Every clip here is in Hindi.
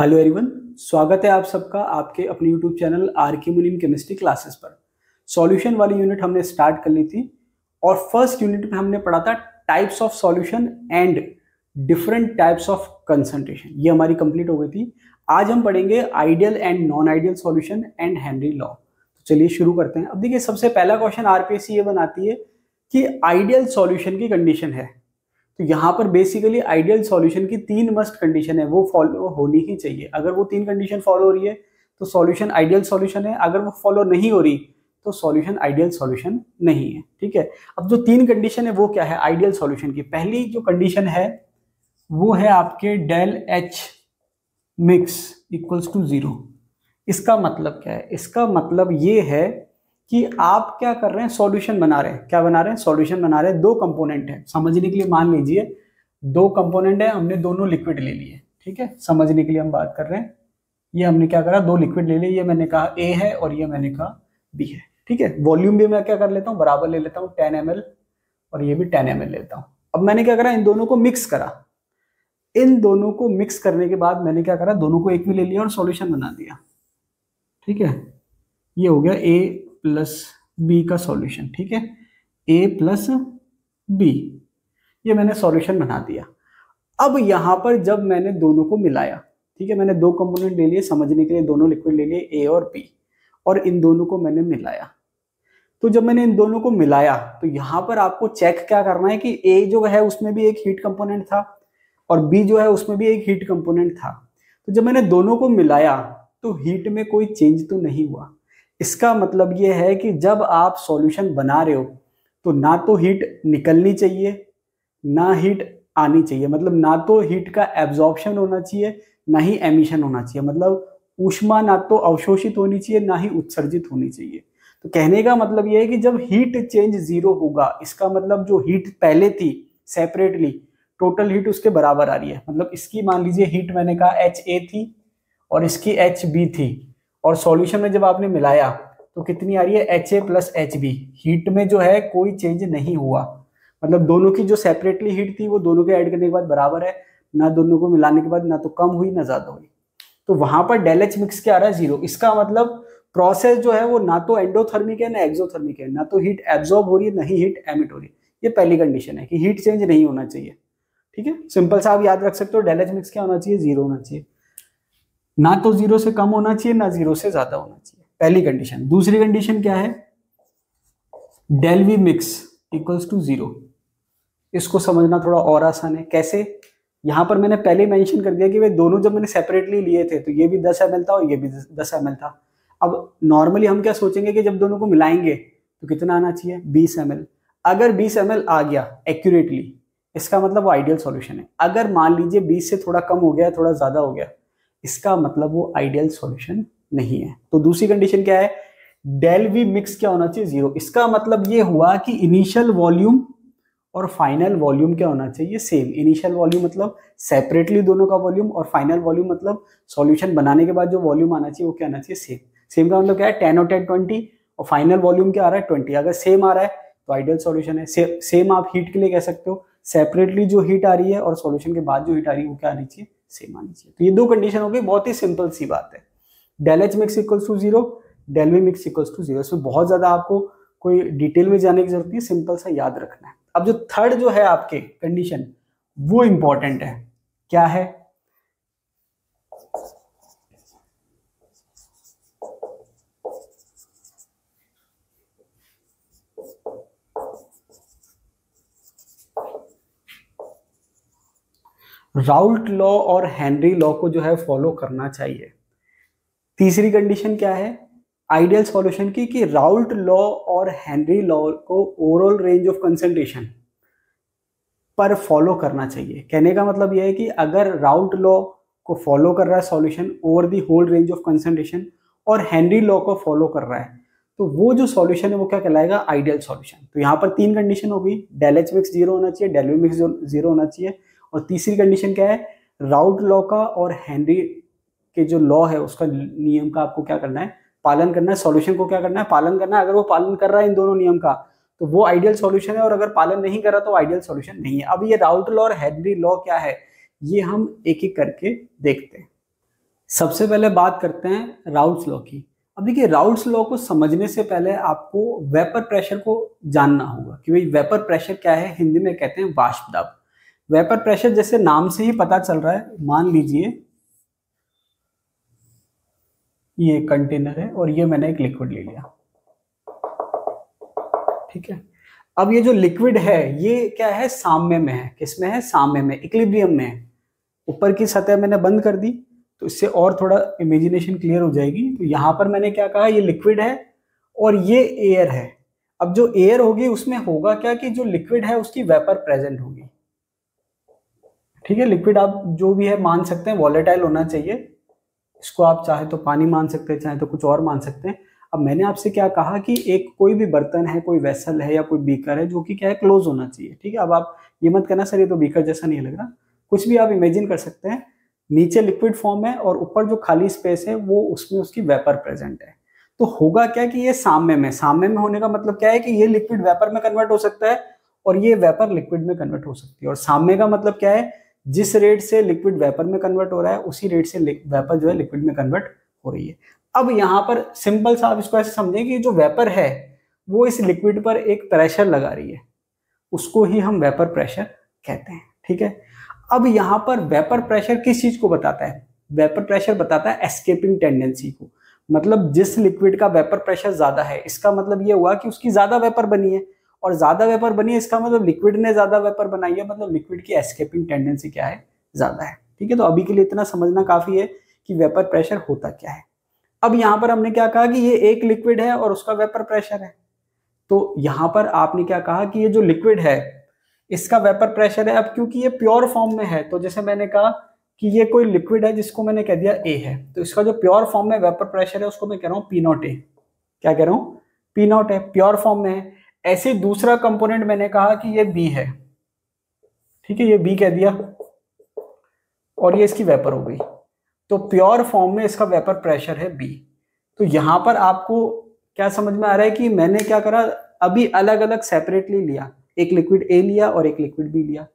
हेलो एवरीवन स्वागत है आप सबका आपके अपने YouTube channel R K Munim chemistry classes पर सॉल्यूशन वाली यूनिट हमने स्टार्ट कर ली थी और फर्स्ट यूनिट में हमने पढ़ा था types of solution and different types of concentration ये हमारी कंप्लीट हो गई थी आज हम पढ़ेंगे ideal and non ideal solution and Henry law तो चलिए शुरू करते हैं अब देखिए सबसे पहला क्वेश्चन आर ये बनाती है कि आइडियल सॉल्यूशन की कंडीशन है तो यहाँ पर बेसिकली आइडियल सॉल्यूशन की तीन मस्ट कंडीशन है वो फॉलो होनी ही चाहिए अगर वो तीन कंडीशन फॉलो हो रही है तो सॉल्यूशन आइडियल सॉल्यूशन है अगर वो फॉलो नहीं हो रही तो सॉल्यूशन आइडियल सॉल्यूशन नहीं है ठीक है अब जो तीन कंडीशन है वो क्या है आइडियल सॉल्यूशन की पहली जो कंडीशन है वो है आपके del H mix equals to zero इसका मतलब क्या है इसका मतलब ये है कि आप क्या कर रहे हैं सॉल्यूशन बना रहे हैं क्या बना रहे हैं सॉल्यूशन बना रहे हैं दो कंपोनेंट है समझने के लिए मान लीजिए दो कंपोनेंट है हमने दोनों लिक्विड ले लिए ठीक है समझने के लिए हम बात कर रहे हैं ये हमने क्या करा दो लिक्विड ले लिए ये मैंने कहा ए है और ये मैंने कहा बी है ठीक है वॉल्यूम भी मैं क्या कर लेता हूँ बराबर ले लेता हूँ टेन एम और ये भी टेन एम लेता हूँ अब मैंने क्या करा इन दोनों को मिक्स करा इन दोनों को मिक्स करने के बाद मैंने क्या करा दोनों को एक भी ले लिया और सॉल्यूशन बना दिया ठीक है ये हो गया ए प्लस बी का सॉल्यूशन ठीक है ए प्लस बी ये मैंने सॉल्यूशन बना दिया अब यहां पर जब मैंने दोनों को मिलाया ठीक है मैंने दो कंपोनेंट ले लिए समझने के लिए दोनों लिक्विड ले लिए ए और बी और इन दोनों को मैंने मिलाया तो जब मैंने इन दोनों को मिलाया तो यहां पर आपको चेक क्या करना है कि ए जो है उसमें भी एक हीट कंपोनेंट था और बी जो है उसमें भी एक हीट कंपोनेंट था तो जब मैंने दोनों को मिलाया तो हीट में कोई चेंज तो नहीं हुआ इसका मतलब ये है कि जब आप सॉल्यूशन बना रहे हो तो ना तो हीट निकलनी चाहिए ना हीट आनी चाहिए मतलब ना तो हीट का एब्जॉर्प्शन होना चाहिए ना ही एमिशन होना चाहिए मतलब ऊष्मा ना तो अवशोषित होनी चाहिए ना ही उत्सर्जित होनी चाहिए तो कहने का मतलब यह है कि जब हीट चेंज जीरो होगा इसका मतलब जो हीट पहले थी सेपरेटली टोटल हीट उसके बराबर आ रही है मतलब इसकी मान लीजिए हीट मैंने कहा एच ए थी और इसकी एच बी थी और सॉल्यूशन में जब आपने मिलाया तो कितनी आ रही है H A plus H B heat में जो है कोई चेंज नहीं हुआ मतलब दोनों की जो सेपरेटली हीट थी वो दोनों के ऐड करने के बाद बराबर है ना दोनों को मिलाने के बाद ना तो कम हुई ना ज़्यादा हुई तो वहां पर डेल एच मिक्स क्या आ रहा है जीरो इसका मतलब प्रोसेस जो है वो ना तो एंडोथर्मिक है ना एक्सोथर्मिक है ना तो हीट एब्जॉर्ब हो रही है ना ही हीट एमिट हो रही है ये पहली कंडीशन है कि हीट चेंज नहीं होना चाहिए ठीक है सिंपल सा आप याद रख सकते हो डेल एच मिक्स क्या होना चाहिए जीरो होना चाहिए ना तो जीरो से कम होना चाहिए ना जीरो से ज्यादा होना चाहिए पहली कंडीशन दूसरी कंडीशन क्या है del V mix equals to zero इसको समझना थोड़ा और आसान है कैसे यहां पर मैंने पहले मेंशन कर दिया कि वे दोनों जब मैंने सेपरेटली लिए थे तो ये भी दस एम था और ये भी दस एम था अब नॉर्मली हम क्या सोचेंगे कि जब दोनों को मिलाएंगे तो कितना आना चाहिए बीस एम अगर बीस एम आ गया एक्यूरेटली इसका मतलब वो आइडियल सॉल्यूशन है अगर मान लीजिए बीस से थोड़ा कम हो गया थोड़ा ज़्यादा हो गया इसका मतलब वो आइडियल सॉल्यूशन नहीं है तो दूसरी कंडीशन क्या है डेल वी मिक्स क्या होना चाहिए जीरो इसका मतलब ये हुआ कि इनिशियल वॉल्यूम और फाइनल वॉल्यूम क्या होना चाहिए सेम इनिशियल वॉल्यूम मतलब सेपरेटली दोनों का वॉल्यूम और फाइनल वॉल्यूम मतलब सॉल्यूशन बनाने के बाद जो वॉल्यूम आना चाहिए वो क्या आना चाहिए सेम सेम का मतलब क्या है टेन और टेन ट्वेंटी और फाइनल वॉल्यूम क्या आ रहा है ट्वेंटी अगर सेम आ रहा है तो आइडियल सॉल्यूशन है से, सेम आप हीट के लिए कह सकते हो सेपरेटली जो हीट आ रही है और सॉल्यूशन के बाद जो हीट आ रही है वो क्या आनी चाहिए से मान लीजिए तो ये दो कंडीशन हो गई बहुत ही सिंपल सी बात है del H mix equals to zero del V mix equals to zero इसमें बहुत ज़्यादा आपको कोई डिटेल में जाने की जरूरत नहीं सिंपल सा याद रखना है अब जो थर्ड जो है आपके कंडीशन वो इंपॉर्टेंट है क्या है राउल्ट लॉ और हेनरी लॉ को जो है फॉलो करना चाहिए तीसरी कंडीशन क्या है आइडियल सॉल्यूशन की कि राउल्ट लॉ और हेनरी लॉ को ओवरऑल रेंज ऑफ कंसेंट्रेशन पर फॉलो करना चाहिए कहने का मतलब यह है कि अगर राउल्ट लॉ को फॉलो कर रहा है solution over the whole range of concentration और हेनरी लॉ को फॉलो कर रहा है तो वो जो सॉल्यूशन है वो क्या कहलाएगा आइडियल सॉल्यूशन तो यहाँ पर तीन कंडीशन होगी डेल एच मिक्स जीरो होना चाहिए डेलवी मिक्स जीरो होना चाहिए और तीसरी कंडीशन क्या है राउट लॉ का और हेनरी के जो लॉ है उसका नियम का आपको क्या करना है पालन करना है सॉल्यूशन को क्या करना है पालन करना है अगर वो पालन कर रहा है इन दोनों नियम का तो वो आइडियल सॉल्यूशन है और अगर पालन नहीं कर रहा तो आइडियल सॉल्यूशन नहीं है अब ये राउट लॉ और हेनरी लॉ क्या है ये हम एक एक करके देखते हैं सबसे पहले बात करते हैं राउट्स लॉ की अब देखिए राउट्स लॉ को समझने से पहले आपको वेपर प्रेशर को जानना होगा कि भाई वेपर प्रेशर क्या है हिंदी में कहते हैं वाष्प दाब वेपर प्रेशर जैसे नाम से ही पता चल रहा है मान लीजिए ये कंटेनर है और ये मैंने एक लिक्विड ले लिया ठीक है अब ये जो लिक्विड है ये क्या है साम्य में है किसमें है साम्य में इक्लिब्रियम में है ऊपर की सतह मैंने बंद कर दी तो इससे और थोड़ा इमेजिनेशन क्लियर हो जाएगी तो यहां पर मैंने क्या कहा ये लिक्विड है और ये एयर है अब जो एयर होगी उसमें होगा क्या कि जो लिक्विड है उसकी वेपर प्रेजेंट होगी ठीक है लिक्विड आप जो भी है मान सकते हैं वॉलेटाइल होना चाहिए इसको आप चाहे तो पानी मान सकते हैं चाहे तो कुछ और मान सकते हैं अब मैंने आपसे क्या कहा कि एक कोई भी बर्तन है कोई वेसल है या कोई बीकर है जो कि क्या है क्लोज होना चाहिए ठीक है अब आप ये मत कहना सर ये तो बीकर जैसा नहीं लग रहा कुछ भी आप इमेजिन कर सकते हैं नीचे लिक्विड फॉर्म है और ऊपर जो खाली स्पेस है वो उसमें उसकी वेपर प्रेजेंट है तो होगा क्या कि ये साम्य में साम्य में होने का मतलब क्या है कि ये लिक्विड वेपर में कन्वर्ट हो सकता है और ये वेपर लिक्विड में कन्वर्ट हो सकती है और साम्य का मतलब क्या है जिस रेट से लिक्विड वेपर में कन्वर्ट हो रहा है उसी रेट से वेपर जो है लिक्विड में कन्वर्ट हो रही है अब यहाँ पर सिंपल सा आप इसको ऐसे समझें कि जो वेपर है वो इस लिक्विड पर एक प्रेशर लगा रही है उसको ही हम वेपर प्रेशर कहते हैं ठीक है अब यहाँ पर वेपर प्रेशर किस चीज को बताता है वेपर प्रेशर बताता है एस्केपिंग टेंडेंसी को मतलब जिस लिक्विड का वेपर प्रेशर ज्यादा है इसका मतलब ये हुआ कि उसकी ज्यादा वेपर बनी है और ज्यादा वेपर बनी है इसका मतलब लिक्विड ने ज्यादा वेपर बनाई है मतलब लिक्विड की एस्केपिंग टेंडेंसी क्या है ज्यादा है ठीक है तो अभी के लिए इतना समझना काफी है कि वेपर प्रेशर होता क्या है अब यहाँ पर हमने क्या कहा कि ये एक लिक्विड है और उसका वेपर प्रेशर है तो यहाँ पर आपने क्या कहा कि ये जो लिक्विड है इसका वेपर प्रेशर है अब क्योंकि ये प्योर फॉर्म में है तो जैसे मैंने कहा कि ये कोई लिक्विड है जिसको मैंने कह दिया ए है तो इसका जो प्योर फॉर्म में वेपर प्रेशर है उसको मैं कह रहा हूँ पी नॉट ए क्या कह रहा हूँ पी नॉट है प्योर फॉर्म में है ऐसे दूसरा कंपोनेंट मैंने कहा कि ये बी है ठीक है ये बी कह दिया और ये इसकी वेपर हो गई तो प्योर फॉर्म में इसका वेपर प्रेशर है बी तो यहां पर आपको क्या समझ में आ रहा है कि मैंने क्या करा अभी अलग अलग सेपरेटली लिया एक लिक्विड ए लिया और एक लिक्विड बी लिया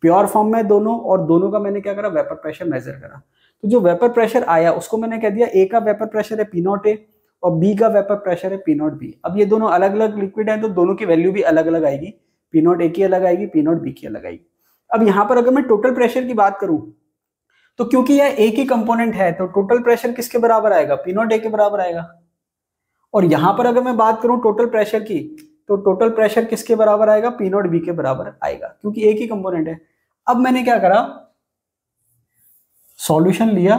प्योर फॉर्म में दोनों और दोनों का मैंने क्या करा वेपर प्रेशर मेजर करा तो जो वेपर प्रेशर आया उसको मैंने कह दिया ए का वेपर प्रेशर है पी नॉट ए और बी का वेपर प्रेशर है पी नॉट बी अब ये दोनों अलग अलग लिक्विड हैं तो दोनों की वैल्यू भी अलग अलग आएगी पी नॉट ए की अलग आएगी पी नॉट बी की अलग आएगी अब यहाँ पर अगर मैं टोटल प्रेशर की बात करूँ तो क्योंकि यह एक ही कंपोनेंट है तो टोटल प्रेशर किसके बराबर आएगा पी नॉट ए के बराबर आएगा और यहाँ पर अगर मैं बात करूँ टोटल प्रेशर की तो टोटल प्रेशर किसके बराबर आएगा पी नॉट बी के बराबर आएगा क्योंकि एक ही कंपोनेंट है अब मैंने क्या करा सॉल्यूशन लिया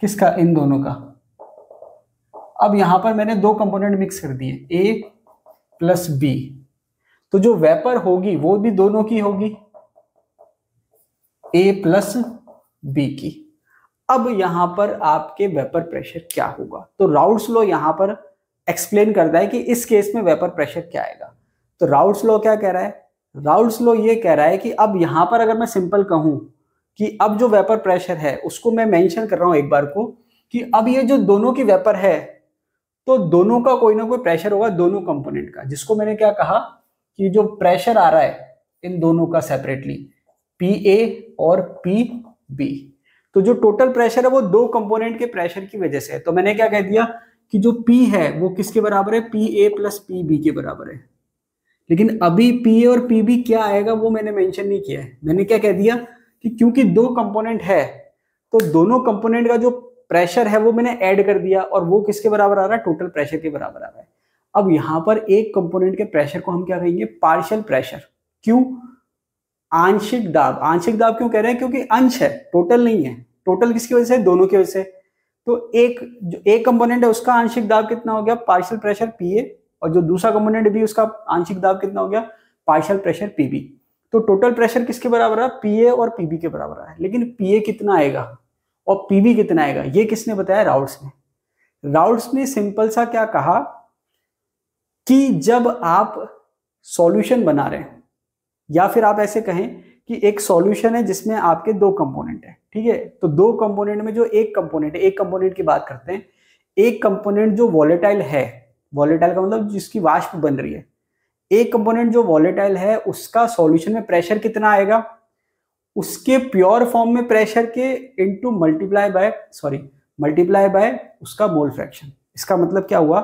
किसका इन दोनों का अब यहां पर मैंने दो कंपोनेंट मिक्स कर दिए ए प्लस बी तो जो वेपर होगी वो भी दोनों की होगी ए प्लस बी की अब यहां पर आपके वेपर प्रेशर क्या होगा तो राउट स्लो यहां पर एक्सप्लेन करता है कि इस केस में वेपर प्रेशर क्या आएगा तो राउट स्लो क्या कह रहा है राउट स्लो ये कह रहा है कि अब यहां पर अगर मैं सिंपल कहूं कि अब जो वेपर प्रेशर है उसको मैं मेंशन कर रहा हूं एक बार को कि अब ये जो दोनों की वेपर है तो दोनों का कोई ना कोई प्रेशर होगा दोनों कंपोनेंट का जिसको मैंने क्या कहा कि जो प्रेशर आ रहा है इन दोनों का सेपरेटली पी ए और पी बी तो जो टोटल प्रेशर है वो दो कंपोनेंट के प्रेशर की वजह से है तो मैंने क्या कह दिया कि जो पी है वो किसके बराबर है P A plus P B के बराबर है लेकिन अभी पी ए और पी बी क्या आएगा वो मैंने मेंशन नहीं किया है मैंने क्या कह दिया कि क्योंकि दो कंपोनेंट है तो दोनों कंपोनेंट का जो प्रेशर है वो मैंने ऐड कर दिया और वो किसके बराबर आ रहा है टोटल प्रेशर के बराबर आ रहा है अब यहाँ पर एक कंपोनेंट के प्रेशर को हम क्या कहेंगे पार्शियल प्रेशर क्यों आंशिक दाब आंशिक दाब क्यों कह रहे हैं क्योंकि अंश है टोटल नहीं है टोटल किसकी वजह से दोनों की वजह से तो एक जो एक कंपोनेंट है उसका आंशिक दाब कितना हो गया पार्शियल प्रेशर ए और जो दूसरा कंपोनेंट भी उसका आंशिक दाब कितना हो गया पार्शियल प्रेशर पीबी तो टोटल प्रेशर किसके बराबर है पीए और पीबी के बराबर है लेकिन पीए कितना आएगा और पीवी कितना आएगा ये किसने बताया राउट्स ने राउट्स ने सिंपल सा क्या कहा कि जब आप सॉल्यूशन बना रहे हैं या फिर आप ऐसे कहें कि एक सॉल्यूशन है जिसमें आपके दो कंपोनेंट है ठीक है तो दो कंपोनेंट में जो एक कंपोनेंट है एक कंपोनेंट की बात करते हैं एक कंपोनेंट जो वॉलेटाइल है वॉलेटाइल का मतलब जिसकी वाष्प बन रही है एक कंपोनेंट जो वॉलेटाइल है उसका सॉल्यूशन में प्रेशर कितना आएगा उसके प्योर फॉर्म में प्रेशर के into multiply by sorry multiply by उसका मोल फ्रैक्शन इसका मतलब क्या हुआ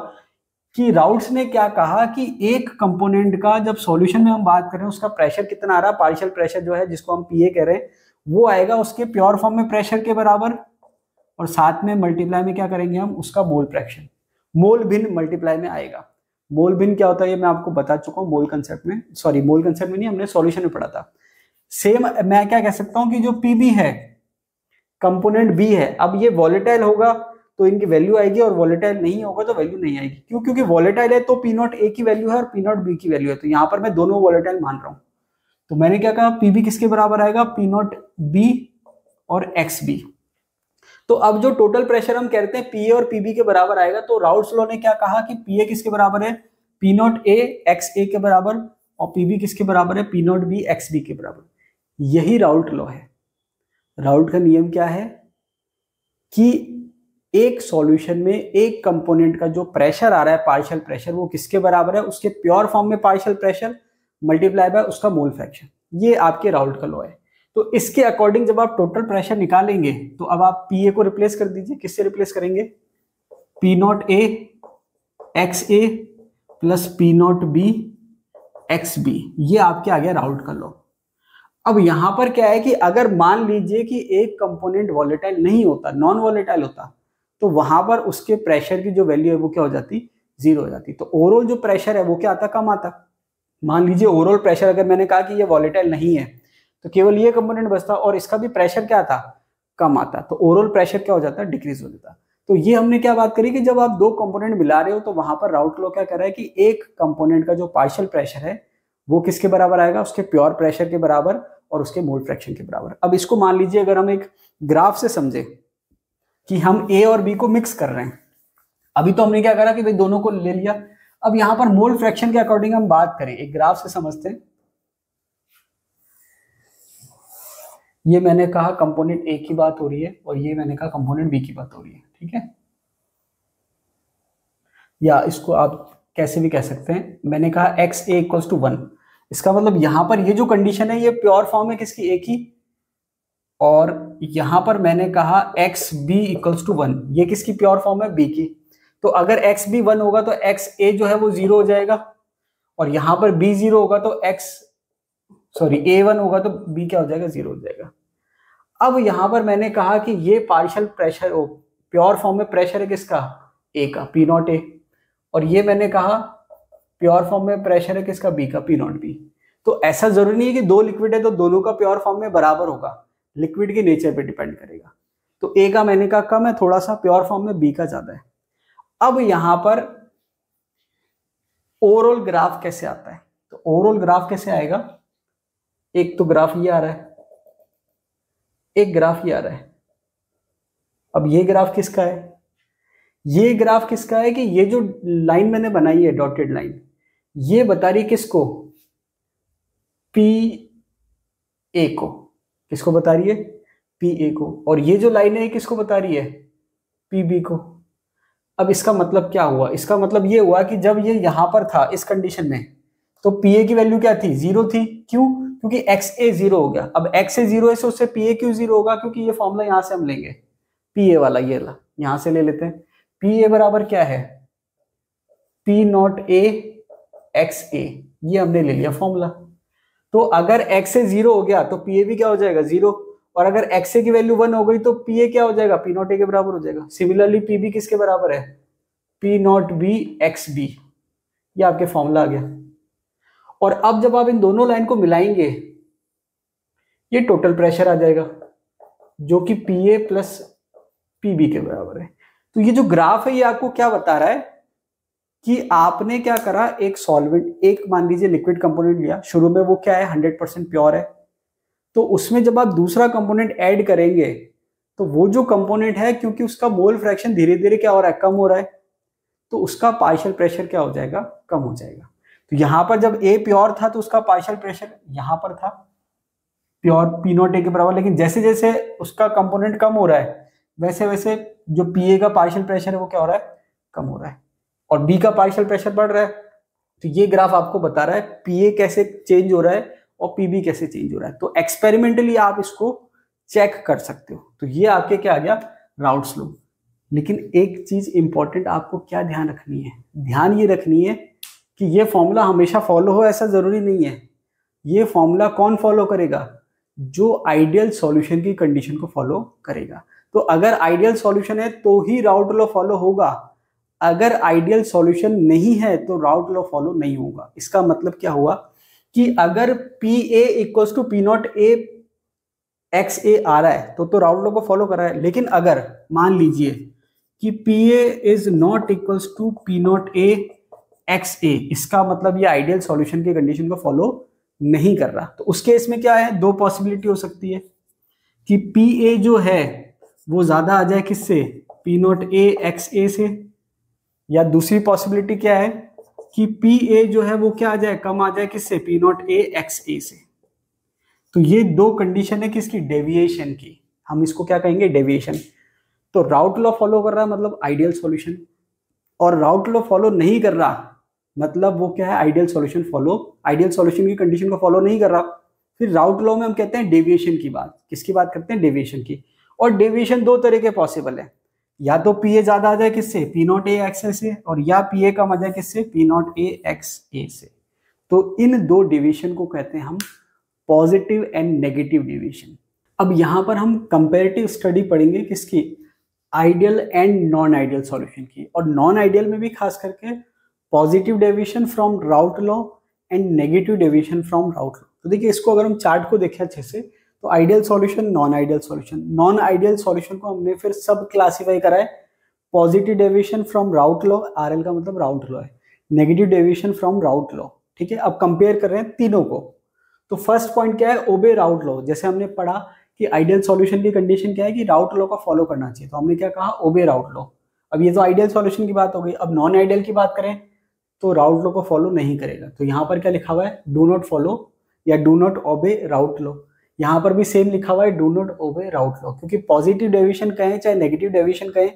कि राउट्स ने क्या कहा कि एक कंपोनेंट का जब सॉल्यूशन में हम बात कर रहे हैं उसका प्रेशर कितना आ रहा पार्शियल प्रेशर जो है जिसको हम पीए कह रहे हैं वो आएगा उसके प्योर फॉर्म में प्रेशर के बराबर और साथ में मल्टीप्लाई में क्या करेंगे हम उसका मोल फ्रैक्शन मोल भिन्न मल्टीप्लाई में आएगा मोल भिन्न क्या होता है ये मैं आपको बता चुका हूँ मोल कंसेप्ट में सॉरी मोल कंसेप्ट में नहीं हमने सॉल्यूशन में पढ़ा था सेम मैं क्या कह सकता हूं कि जो पीबी है कंपोनेंट बी है अब ये वॉलेटाइल होगा तो इनकी वैल्यू आएगी और वॉलेटाइल नहीं होगा तो वैल्यू नहीं आएगी क्यों क्योंकि वॉलेटाइल है तो पी नॉट ए की वैल्यू है और पी नॉट बी की वैल्यू है तो यहां पर मैं दोनों वॉलेटाइल मान रहा हूं तो मैंने क्या कहा पीबी किसके बराबर आएगा पी नॉट बी और एक्स बी तो अब जो टोटल प्रेशर हम कहते हैं पीए और पीबी के बराबर आएगा तो राउट्स लॉ ने क्या कहा कि पीए किसके बराबर है P not A x A के बराबर और पीबी किसके बराबर है P not B x B के बराबर यही राउल्ट लॉ है राउल्ट का नियम क्या है कि एक सॉल्यूशन में एक कंपोनेंट का जो प्रेशर आ रहा है पार्शियल प्रेशर वो किसके बराबर है उसके प्योर फॉर्म में पार्शियल प्रेशर मल्टीप्लाई बाय उसका मोल फ्रैक्शन ये आपके राउल्ट का लॉ है तो इसके अकॉर्डिंग जब आप टोटल प्रेशर निकालेंगे तो अब आप पी ए को रिप्लेस कर दीजिए किससे रिप्लेस करेंगे P not A x A plus P not B x B ये आपके आ गया राउल्ट का लॉ अब यहां पर क्या है कि अगर मान लीजिए कि एक कंपोनेंट वॉलेटाइल नहीं होता नॉन वॉलेटाइल होता तो वहां पर उसके प्रेशर की जो वैल्यू है वो क्या हो जाती जीरो हो जाती तो ओवरऑल जो प्रेशर है वो क्या आता कम आता मान लीजिए ओवरऑल प्रेशर अगर मैंने कहा कि ये वॉलेटाइल नहीं है तो केवल ये कंपोनेंट बचता और इसका भी प्रेशर क्या था कम आता तो ओवरऑल प्रेशर क्या हो जाता है डिक्रीज हो जाता तो ये हमने क्या बात करी कि जब आप दो कंपोनेंट मिला रहे हो तो वहां पर राउट लॉ क्या कर रहा है कि एक कंपोनेंट का जो पार्शियल प्रेशर है वो किसके बराबर आएगा उसके प्योर प्रेशर के बराबर और उसके मोल फ्रैक्शन के बराबर अब इसको मान लीजिए अगर हम एक ग्राफ से समझे कि हम ए और बी को मिक्स कर रहे हैं अभी तो हमने क्या करा कि भाई दोनों को ले लिया अब यहां पर मोल फ्रैक्शन के अकॉर्डिंग हम बात करें एक ग्राफ से समझते हैं ये मैंने कहा कंपोनेंट ए की बात हो रही है और ये मैंने कहा कंपोनेंट बी की बात हो रही है ठीक है या इसको आप कैसे भी कह सकते हैं मैंने कहा X A equals to one इसका मतलब यहां पर ये जो कंडीशन है ये प्योर फॉर्म है किसकी एक ही और यहां पर मैंने कहा X B equals to one ये किसकी प्योर फॉर्म है बी की तो अगर एक्स बी वन होगा तो एक्स ए जो है वो जीरो हो जाएगा और यहां पर बी जीरो होगा तो एक्स सॉरी ए वन होगा तो बी क्या हो जाएगा जीरो हो जाएगा अब यहां पर मैंने कहा कि ये पार्शियल प्रेशर प्योर फॉर्म में प्रेशर है किसका ए का पी नॉट ए और ये मैंने कहा प्योर फॉर्म में प्रेशर है किसका बी का पी नॉट बी तो ऐसा जरूरी नहीं है कि दो लिक्विड है तो दोनों का प्योर फॉर्म में बराबर होगा लिक्विड की नेचर पे डिपेंड करेगा तो ए का मैंने कहा कम है थोड़ा सा प्योर फॉर्म में बी का ज्यादा है अब यहां पर ओवरऑल ग्राफ कैसे आता है तो ओवरऑल ग्राफ कैसे आएगा एक तो ग्राफ ये आ रहा है एक ग्राफ ये आ रहा है अब ये ग्राफ किसका है ये ग्राफ किसका है कि ये जो लाइन मैंने बनाई है डॉटेड लाइन ये बता रही किसको पी ए को किसको बता रही है पी ए को और ये जो लाइन है किसको बता रही है पी बी को अब इसका मतलब क्या हुआ इसका मतलब ये हुआ कि जब ये यहां पर था इस कंडीशन में तो पी ए की वैल्यू क्या थी जीरो थी क्यों क्योंकि एक्स ए जीरो हो गया अब एक्स ए जीरो है तो उससे पी ए क्यों जीरो होगा क्योंकि ये फॉर्मूला यहां से हम लेंगे पी ए वाला ये वाला यहां से ले लेते हैं पी ए बराबर क्या है P not A x A ये हमने ले लिया फॉर्मूला तो अगर एक्स ए जीरो हो गया तो पी ए भी क्या हो जाएगा जीरो और अगर एक्स ए की वैल्यू वन हो गई तो पी ए क्या हो जाएगा पी नॉट ए के बराबर हो जाएगा सिमिलरली पी बी किसके बराबर है P not B x B ये आपके फॉर्मूला आ गया और अब जब आप इन दोनों लाइन को मिलाएंगे ये टोटल प्रेशर आ जाएगा जो कि P A plus P B के बराबर है तो ये जो ग्राफ है ये आपको क्या बता रहा है कि आपने क्या करा एक सॉल्वेंट एक मान लीजिए लिक्विड कंपोनेंट लिया शुरू में वो क्या है हंड्रेड परसेंट प्योर है तो उसमें जब आप दूसरा कंपोनेंट ऐड करेंगे तो वो जो कंपोनेंट है क्योंकि उसका मोल फ्रैक्शन धीरे धीरे क्या हो रहा है कम हो रहा है तो उसका पार्शियल प्रेशर क्या हो जाएगा कम हो जाएगा तो यहां पर जब ए प्योर था तो उसका पार्शियल प्रेशर यहां पर था प्योर पी नॉट ए के बराबर लेकिन जैसे जैसे उसका कंपोनेंट कम हो रहा है वैसे वैसे जो पी ए का पार्शियल प्रेशर है वो क्या हो रहा है कम हो रहा है और बी का पार्शियल प्रेशर बढ़ रहा है तो ये ग्राफ आपको बता रहा है पी ए कैसे चेंज हो रहा है और पीबी कैसे चेंज हो रहा है तो एक्सपेरिमेंटली आप इसको चेक कर सकते हो तो ये आपके क्या आ गया राउंड स्लो लेकिन एक चीज इंपॉर्टेंट आपको क्या ध्यान रखनी है ध्यान ये रखनी है कि ये फॉर्मूला हमेशा फॉलो हो ऐसा जरूरी नहीं है ये फॉर्मूला कौन फॉलो करेगा जो आइडियल सॉल्यूशन की कंडीशन को फॉलो करेगा तो अगर आइडियल सॉल्यूशन है तो ही राउट लॉ फॉलो होगा अगर आइडियल सॉल्यूशन नहीं है तो राउट लॉ फॉलो नहीं होगा इसका मतलब क्या हुआ कि अगर P A equals to P not A x A आ रहा है तो तो राउट लॉ को फॉलो कर रहा है लेकिन अगर मान लीजिए कि P A is not equals to P not A x A इसका मतलब ये आइडियल सॉल्यूशन की कंडीशन को फॉलो नहीं कर रहा तो उस केस में क्या है दो पॉसिबिलिटी हो सकती है कि पी ए जो है वो ज्यादा आ जाए किससे P nought A x A से या दूसरी पॉसिबिलिटी क्या है कि पी ए जो है वो क्या आ जाए कम आ जाए किससे P nought A x A से तो ये दो कंडीशन है किसकी डेविएशन की हम इसको क्या कहेंगे डेविएशन तो राउट लॉ फॉलो कर रहा है मतलब आइडियल सॉल्यूशन और राउट लॉ फॉलो नहीं कर रहा मतलब वो क्या है ideal solution follow ideal solution की कंडीशन को फॉलो नहीं कर रहा फिर राउट लॉ में हम कहते हैं डेविएशन की बात किसकी बात करते हैं डेविएशन की और डिवीजन दो तरह के पॉसिबल है या तो पी ए ज्यादा आ जाए किससे P not A x A से और या पी ए कम आ जाए किससे P not A x A से तो इन दो डिवीजन को कहते हैं हम पॉजिटिव एंड नेगेटिव डिवीजन अब यहां पर हम कंपेरेटिव स्टडी पढ़ेंगे किसकी ideal and non ideal solution की और नॉन आइडियल में भी खास करके positive deviation from Raoult law and negative deviation from Raoult law तो देखिए इसको अगर हम चार्ट को देखें अच्छे से तो ideal solution non ideal solution non ideal solution को हमने फिर सब क्लासिफाई करा है positive deviation from Raoult law R का मतलब राउट लॉ है negative deviation from Raoult law ठीक है अब कंपेयर कर रहे हैं तीनों को तो फर्स्ट पॉइंट क्या है ओबे राउट लॉ जैसे हमने पढ़ा कि आइडियल सॉल्यूशन की कंडीशन क्या है कि राउट लॉ का फॉलो करना चाहिए तो हमने क्या कहा ओबे राउट लॉ अब ये तो आइडियल सॉल्यूशन की बात हो गई अब नॉन आइडियल की बात करें तो राउट लॉ को फॉलो नहीं करेगा तो यहां पर क्या लिखा हुआ है डू नॉट फॉलो या do not obey Raoult law यहाँ पर भी सेम लिखा हुआ है do not obey Raoult law क्योंकि पॉजिटिव डेविएशन कहें चाहे नेगेटिव डेविएशन कहें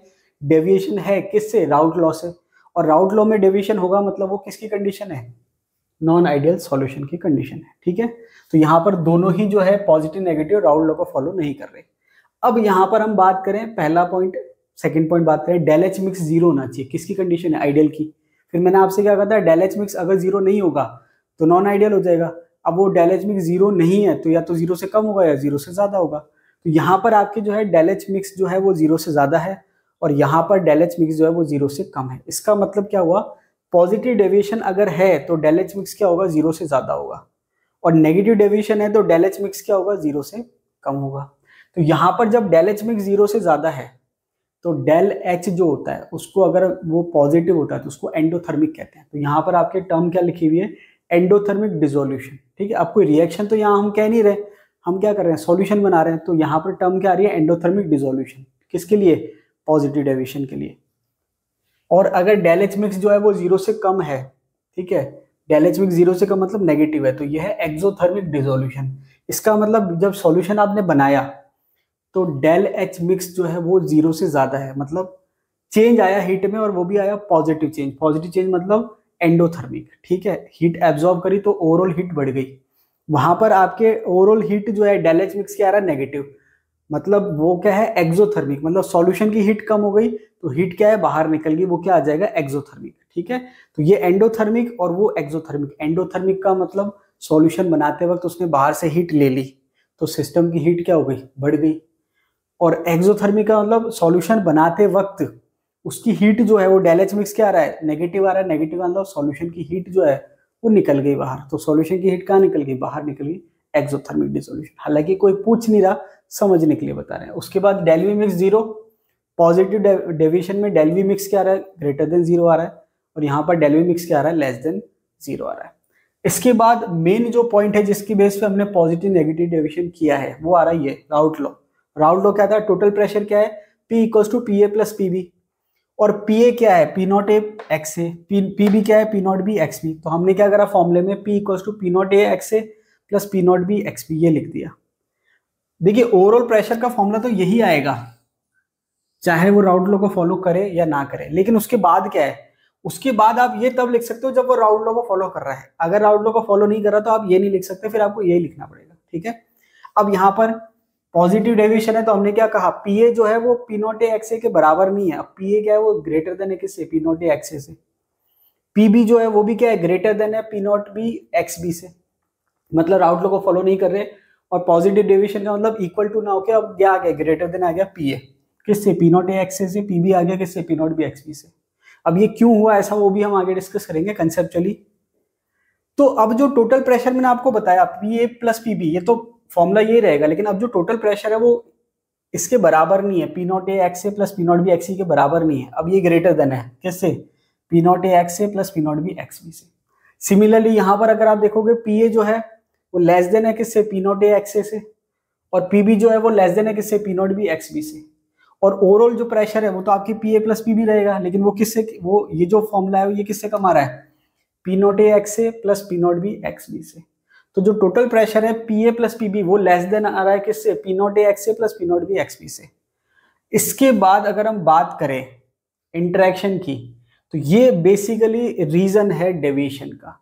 डेविएशन है किससे राउट लॉ से और राउट लॉ में डेविएशन होगा मतलब वो किसकी कंडीशन है नॉन आइडियल सॉल्यूशन की कंडीशन है ठीक है तो यहाँ पर दोनों ही जो है पॉजिटिव नेगेटिव राउट लॉ को फॉलो नहीं कर रहे अब यहाँ पर हम बात करें पहला पॉइंट सेकेंड पॉइंट बात करें डेल एच मिक्स जीरो होना चाहिए किसकी कंडीशन है आइडियल की फिर मैंने आपसे क्या कहा था डेलेच मिक्स अगर जीरो नहीं होगा तो नॉन आइडियल हो जाएगा अब वो मिक्स जीरो नहीं है तो या तो जीरो से कम होगा या जीरो से ज्यादा होगा तो यहाँ पर आपके जो है डेलेच मिक्स जो है वो जीरो से ज्यादा है और यहाँ पर डेलेच मिक्स जो है वो जीरो से कम है इसका मतलब क्या हुआ पॉजिटिव डेविएशन अगर है तो डेलेच मिक्स क्या होगा जीरो से ज्यादा होगा और नेगेटिव डेविएशन है तो डेलेच मिक्स क्या होगा जीरो से कम होगा तो यहाँ पर जब डेल एच मिक्स जीरो से ज्यादा है तो डेल एच जो होता है उसको अगर वो पॉजिटिव होता है तो उसको एंडोथर्मिक कहते हैं तो यहाँ पर आपके टर्म क्या लिखी हुई है एंडोथर्मिक डिजोल्यूशन ठीक है अब कोई रिएक्शन तो यहाँ हम कह नहीं रहे हम क्या कर रहे हैं सॉल्यूशन बना रहे हैं तो यहाँ पर टर्म क्या आ रही है एंडोथर्मिक डिजोल्यूशन किसके लिए पॉजिटिव डेविशन के लिए और अगर डेल एच मिक्स जो है वो जीरो से कम है ठीक है डेल एच मिक्स जीरो से कम मतलब नेगेटिव है तो यह है एक्सोथर्मिक डिजोल्यूशन इसका मतलब जब सॉल्यूशन आपने बनाया तो डेल एच मिक्स जो है वो जीरो से ज्यादा है मतलब चेंज आया हीट में और वो भी आया पॉजिटिव चेंज पॉजिटिव चेंज मतलब एंडोथर्मिक ठीक है हीट एब्जॉर्ब करी तो ओवरऑल हीट बढ़ गई वहां पर आपके ओवरऑल हीट जो है डेलेज मिक्स क्या आ रहा है नेगेटिव मतलब वो क्या है एक्जोथर्मिक मतलब सॉल्यूशन की हीट कम हो गई तो हीट क्या है बाहर निकल गई वो क्या आ जाएगा एक्सोथर्मिक ठीक है तो ये एंडोथर्मिक और वो एक्जोथर्मिक एंडोथर्मिक का मतलब सॉल्यूशन बनाते वक्त उसने बाहर से हीट ले ली तो सिस्टम की हीट क्या हो गई बढ़ गई और एक्सोथर्मिक का मतलब सॉल्यूशन बनाते वक्त उसकी हीट जो है वो डेल एच मिक्स क्या आ रहा है नेगेटिव आ रहा है नेगेटिव मतलब सोल्यूशन की हीट जो है वो निकल गई बाहर तो सोल्यूशन की हीट कहाँ निकल गई बाहर निकल गई एक्सोथर्मिक डिसोल्यूशन हालांकि कोई पूछ नहीं रहा समझने के लिए बता रहे हैं उसके बाद delta V mix zero positive deviation में डेलवी मिक्स क्या आ रहा है ग्रेटर देन जीरो आ रहा है और यहाँ पर डेलवी मिक्स क्या आ रहा है लेस देन जीरो आ रहा है इसके बाद मेन जो पॉइंट है जिसकी बेस पे हमने पॉजिटिव नेगेटिव डेविएशन किया है वो आ रहा है ये राउट लॉ राउट लॉ क्या था टोटल प्रेशर क्या है P equals to P A plus P B और पी ए क्या है P not A x A P B क्या है P not B x B तो हमने क्या करा फॉर्मूले में P equal to P not A x A plus P not B x B ये लिख दिया देखिए ओवरऑल प्रेशर का फॉर्मूला तो यही आएगा चाहे वो राउंड लो को फॉलो करे या ना करे लेकिन उसके बाद क्या है उसके बाद आप ये तब लिख सकते हो जब वो राउंड लो को फॉलो कर रहा है अगर राउंड लो को फॉलो नहीं कर रहा तो आप ये नहीं लिख सकते फिर आपको यही लिखना पड़ेगा ठीक है अब यहां पर पॉजिटिव डेविएशन है तो हमने क्या कहा पीए जो है वो पी नॉट एक्स ए के बराबर नहीं है पीए क्या है वो ग्रेटर देन है किससे पी नॉट एक्स ए से पीबी जो है वो भी क्या है ग्रेटर देन है P not B x B से मतलब आउटलुक को फॉलो नहीं कर रहे और पॉजिटिव डेविएशन का मतलब इक्वल टू ना हो होके अब क्या आ गया ग्रेटर देन आ गया पी ए से पी नॉट एक्स ए से पी बी आ गया किससे P not B x B से अब ये क्यों हुआ ऐसा वो भी हम आगे डिस्कस करेंगे कंसेप्चुअली तो अब जो टोटल प्रेशर मैंने आपको बताया P A plus P B ये तो फॉर्मूला ये रहेगा लेकिन अब जो टोटल प्रेशर है वो इसके बराबर नहीं है P not A x A plus P not B x के बराबर नहीं है अब ये ग्रेटर देन है कैसे P not A x A plus P not B x B से सिमिलरली यहाँ पर अगर आप देखोगे पी ए जो है वो लेस देन है किससे P not A x A से और पी बी जो है वो लेस देन है किससे P not B x B से और ओवरऑल जो प्रेशर है वो तो आपकी P A plus P B रहेगा लेकिन वो किससे वो ये जो फॉर्मूला है वो ये किससे कमा रहा है P not A x A plus P not B x B से तो जो टोटल प्रेशर है P A plus P B वो लेस देन आ रहा है किससे पी नॉट ए एक्स से plus P not B x B से इसके बाद अगर हम बात करें इंटरेक्शन की तो ये बेसिकली रीजन है डेविएशन का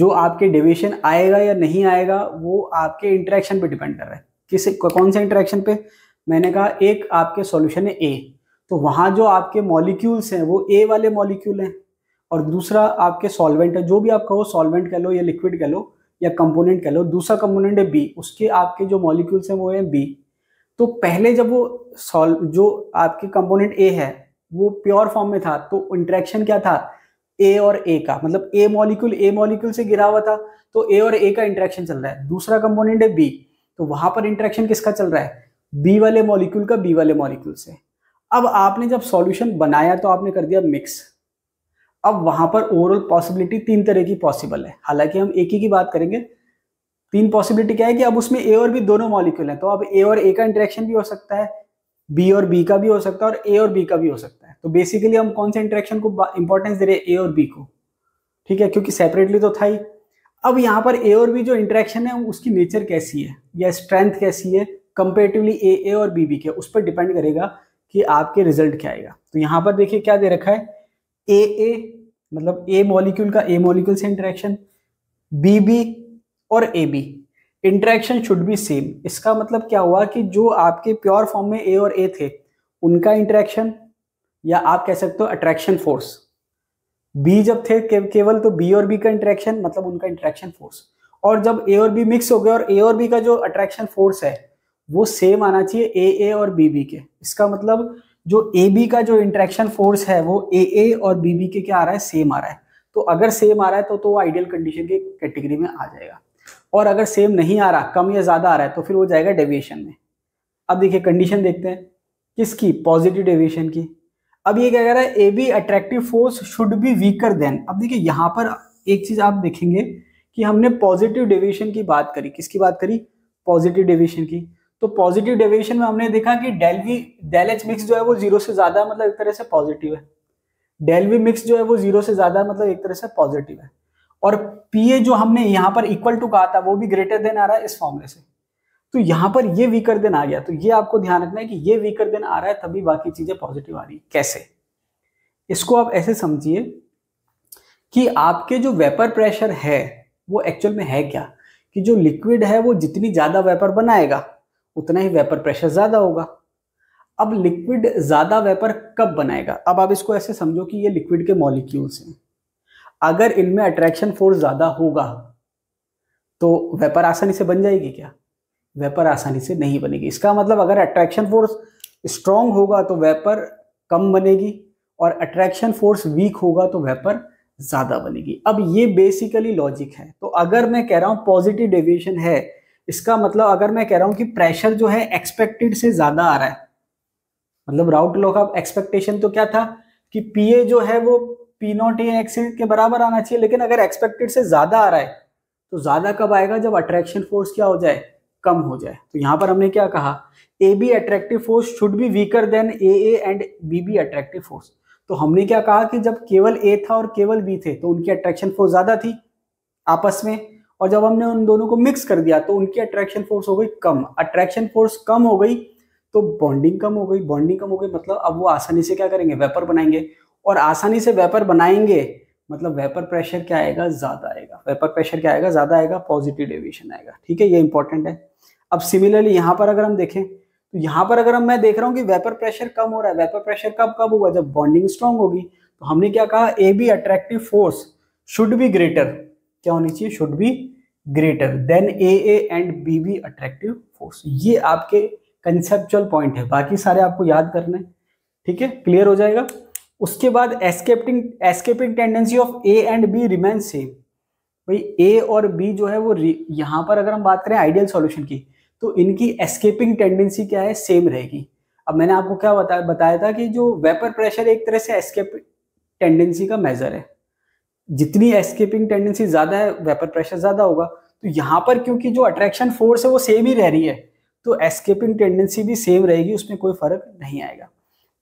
जो आपके डेविएशन आएगा या नहीं आएगा वो आपके इंटरेक्शन पे डिपेंड कर रहा है किस कौन से इंटरेक्शन पे मैंने कहा एक आपके सॉल्यूशन है ए तो वहाँ जो आपके मॉलिक्यूल्स हैं वो ए वाले मॉलिक्यूल हैं और दूसरा आपके सॉल्वेंट है जो भी आप कहो सॉल्वेंट कह लो या लिक्विड कह लो या कंपोनेंट कह लो दूसरा कंपोनेंट है बी उसके आपके जो मॉलिक्यूल्स हैं वो है बी तो पहले जब वो सॉल्व जो आपके कंपोनेंट ए है वो प्योर फॉर्म में था तो इंट्रैक्शन क्या था ए और ए का मतलब ए मॉलिक्यूल ए मॉलिक्यूल से गिरा हुआ था तो ए और ए का इंट्रैक्शन चल रहा है दूसरा कंपोनेंट है बी तो वहां पर इंट्रैक्शन किसका चल रहा है बी वाले मॉलिक्यूल का बी वाले मॉलिक्यूल से अब आपने जब सॉल्यूशन बनाया तो आपने कर दिया मिक्स अब वहां पर ओवरऑल पॉसिबिलिटी तीन तरह की पॉसिबल है हालांकि हम एक ही की बात करेंगे तीन पॉसिबिलिटी क्या है कि अब उसमें ए और बी दोनों मॉलिक्यूल हैं तो अब ए और ए का इंटरेक्शन भी हो सकता है बी और बी का भी हो सकता है और ए और बी का भी हो सकता है तो बेसिकली हम कौन से इंटरेक्शन को इंपॉर्टेंस दे रहे हैं ए और बी को ठीक है क्योंकि सेपरेटली तो था ही अब यहाँ पर ए और बी जो इंटरेक्शन है उसकी नेचर कैसी है या स्ट्रेंथ कैसी है कंपेरेटिवली ए ए और बी बी के उस पर डिपेंड करेगा कि आपके रिजल्ट क्या आएगा तो यहाँ पर देखिए क्या दे रखा है ए ए मतलब ए मॉलिक्यूल का ए मॉलिक्यूल से इंटरेक्शन बी बी और A B interaction should be same इसका मतलब क्या हुआ कि जो आपके प्योर फॉर्म में ए और ए थे उनका इंटरेक्शन या आप कह सकते हो अट्रैक्शन फोर्स बी जब थे के, केवल तो बी और बी का इंटरेक्शन मतलब उनका इंटरेक्शन फोर्स और जब ए और बी मिक्स हो गए और ए और बी का जो अट्रैक्शन फोर्स है वो सेम आना चाहिए ए ए और बी बी के इसका मतलब जो ए बी का जो इंट्रैक्शन फोर्स है वो ए ए और बी बी के क्या आ रहा है सेम आ रहा है तो अगर सेम आ रहा है तो तो आइडियल कंडीशन के कैटेगरी में आ जाएगा और अगर सेम नहीं आ रहा कम या ज़्यादा आ रहा है तो फिर वो जाएगा डेविएशन में अब देखिए कंडीशन देखते हैं किसकी पॉजिटिव डेविएशन की अब ये क्या कह रहा है A B attractive force should be weaker than अब देखिए यहाँ पर एक चीज़ आप देखेंगे कि हमने पॉजिटिव डेविएशन की बात करी किसकी बात करी पॉजिटिव डेविएशन की तो पॉजिटिव डेविएशन में हमने देखा कि डेलवी डेल एच मिक्स जो है वो जीरो से ज्यादा मतलब एक तरह से पॉजिटिव है डेलवी मिक्स जो है वो जीरो से ज्यादा मतलब एक तरह से पॉजिटिव है और ए जो हमने यहाँ पर इक्वल टू कहा था वो भी ग्रेटर देन आ रहा है इस फॉर्मुले से तो यहाँ पर ये वीकर देन आ गया तो ये आपको ध्यान रखना है कि ये वीकर देन आ रहा है तभी बाकी चीजें पॉजिटिव आ रही है कैसे इसको आप ऐसे समझिए कि आपके जो वेपर प्रेशर है वो एक्चुअल में है क्या कि जो लिक्विड है वो जितनी ज्यादा वेपर बनाएगा उतना ही वेपर प्रेशर ज़्यादा होगा अब लिक्विड ज़्यादा वेपर कब बनाएगा अब आप इसको ऐसे समझो कि ये लिक्विड के मॉलिक्यूल्स हैं अगर इनमें अट्रैक्शन फोर्स ज़्यादा होगा तो वेपर आसानी से बन जाएगी क्या वेपर आसानी से नहीं बनेगी इसका मतलब अगर अट्रैक्शन फोर्स स्ट्रांग होगा तो वेपर कम बनेगी और अट्रैक्शन फोर्स वीक होगा तो वेपर ज़्यादा बनेगी अब ये बेसिकली लॉजिक है तो अगर मैं कह रहा हूँ पॉजिटिव डेविएशन है इसका मतलब अगर मैं कह रहा हूँ कि प्रेशर जो है एक्सपेक्टेड से ज़्यादा आ रहा है मतलब राउट लो का एक्सपेक्टेशन तो क्या था कि पी ए जो है वो पी नॉट ए एक्स के बराबर आना चाहिए लेकिन अगर एक्सपेक्टेड से ज़्यादा आ रहा है तो ज़्यादा कब आएगा जब अट्रैक्शन फोर्स क्या हो जाए कम हो जाए तो यहां पर हमने क्या कहा A B attractive force should be weaker than A A and B B attractive force तो हमने क्या कहा कि जब केवल ए था और केवल बी थे तो उनकी अट्रैक्शन फोर्स ज़्यादा थी आपस में और जब हमने उन दोनों को मिक्स कर दिया तो उनकी अट्रैक्शन फोर्स हो गई कम अट्रैक्शन फोर्स कम हो गई तो बॉन्डिंग कम हो गई बॉन्डिंग कम हो गई मतलब अब वो आसानी से क्या करेंगे वेपर बनाएंगे और आसानी से वेपर बनाएंगे मतलब वेपर प्रेशर क्या आएगा ज़्यादा आएगा वेपर प्रेशर क्या आएगा ज़्यादा आएगा पॉजिटिव डेविएशन आएगा ठीक है ये इंपॉर्टेंट है अब सिमिलरली यहाँ पर अगर हम देखें तो यहाँ पर अगर हम मैं देख रहा हूँ कि वेपर प्रेशर कम हो रहा है वेपर प्रेशर कब कब होगा जब बॉन्डिंग स्ट्रांग होगी तो हमने क्या कहा A B attractive force should be greater क्या होनी चाहिए should be greater than A A and B B attractive force ये आपके कंसेप्चुअल पॉइंट है बाकी सारे आपको याद करने ठीक है क्लियर हो जाएगा उसके बाद escaping escaping tendency of A and B remain same भाई ए और बी जो है वो यहाँ पर अगर हम बात करें आइडियल सॉल्यूशन की तो इनकी एस्केपिंग टेंडेंसी क्या है सेम रहेगी अब मैंने आपको क्या बताया बताया था कि जो वेपर प्रेशर एक तरह से एस्केप टेंडेंसी का मेजर है जितनी एस्केपिंग टेंडेंसी ज्यादा है वेपर प्रेशर ज्यादा होगा तो यहाँ पर क्योंकि जो अट्रैक्शन फोर्स है वो सेम ही रह रही है तो एस्केपिंग टेंडेंसी भी सेम रहेगी उसमें कोई फर्क नहीं आएगा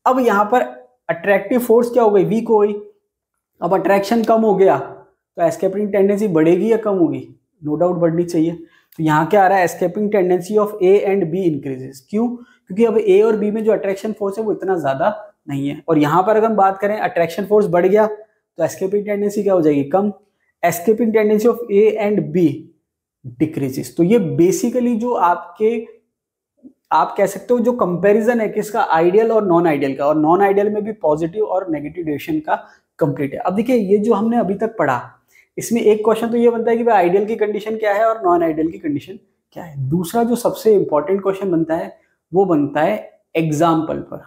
अब यहाँ पर अट्रैक्टिव फोर्स क्या हो गई वीक हो गई अब अट्रैक्शन कम हो गया तो एस्केपिंग टेंडेंसी बढ़ेगी या कम होगी नो डाउट बढ़नी चाहिए तो यहाँ क्या आ रहा है escaping tendency of A and B increases क्यों क्योंकि अब ए और बी में जो अट्रैक्शन फोर्स है वो इतना ज्यादा नहीं है और यहाँ पर अगर हम बात करें अट्रैक्शन फोर्स बढ़ गया तो एस्केपिंग टेंडेंसी क्या हो जाएगी कम escaping tendency of A and B decreases तो ये बेसिकली जो आपके आप कह सकते हो जो कंपैरिजन है किसका आइडियल और नॉन आइडियल का और नॉन आइडियल में भी पॉजिटिव और नेगेटिव डिरेक्शन का कंप्लीट है अब देखिए ये जो हमने अभी तक पढ़ा इसमें एक क्वेश्चन तो ये बनता है कि भाई आइडियल की कंडीशन क्या है और नॉन आइडियल की कंडीशन क्या है दूसरा जो सबसे इंपॉर्टेंट क्वेश्चन बनता है वो बनता है एग्जाम्पल पर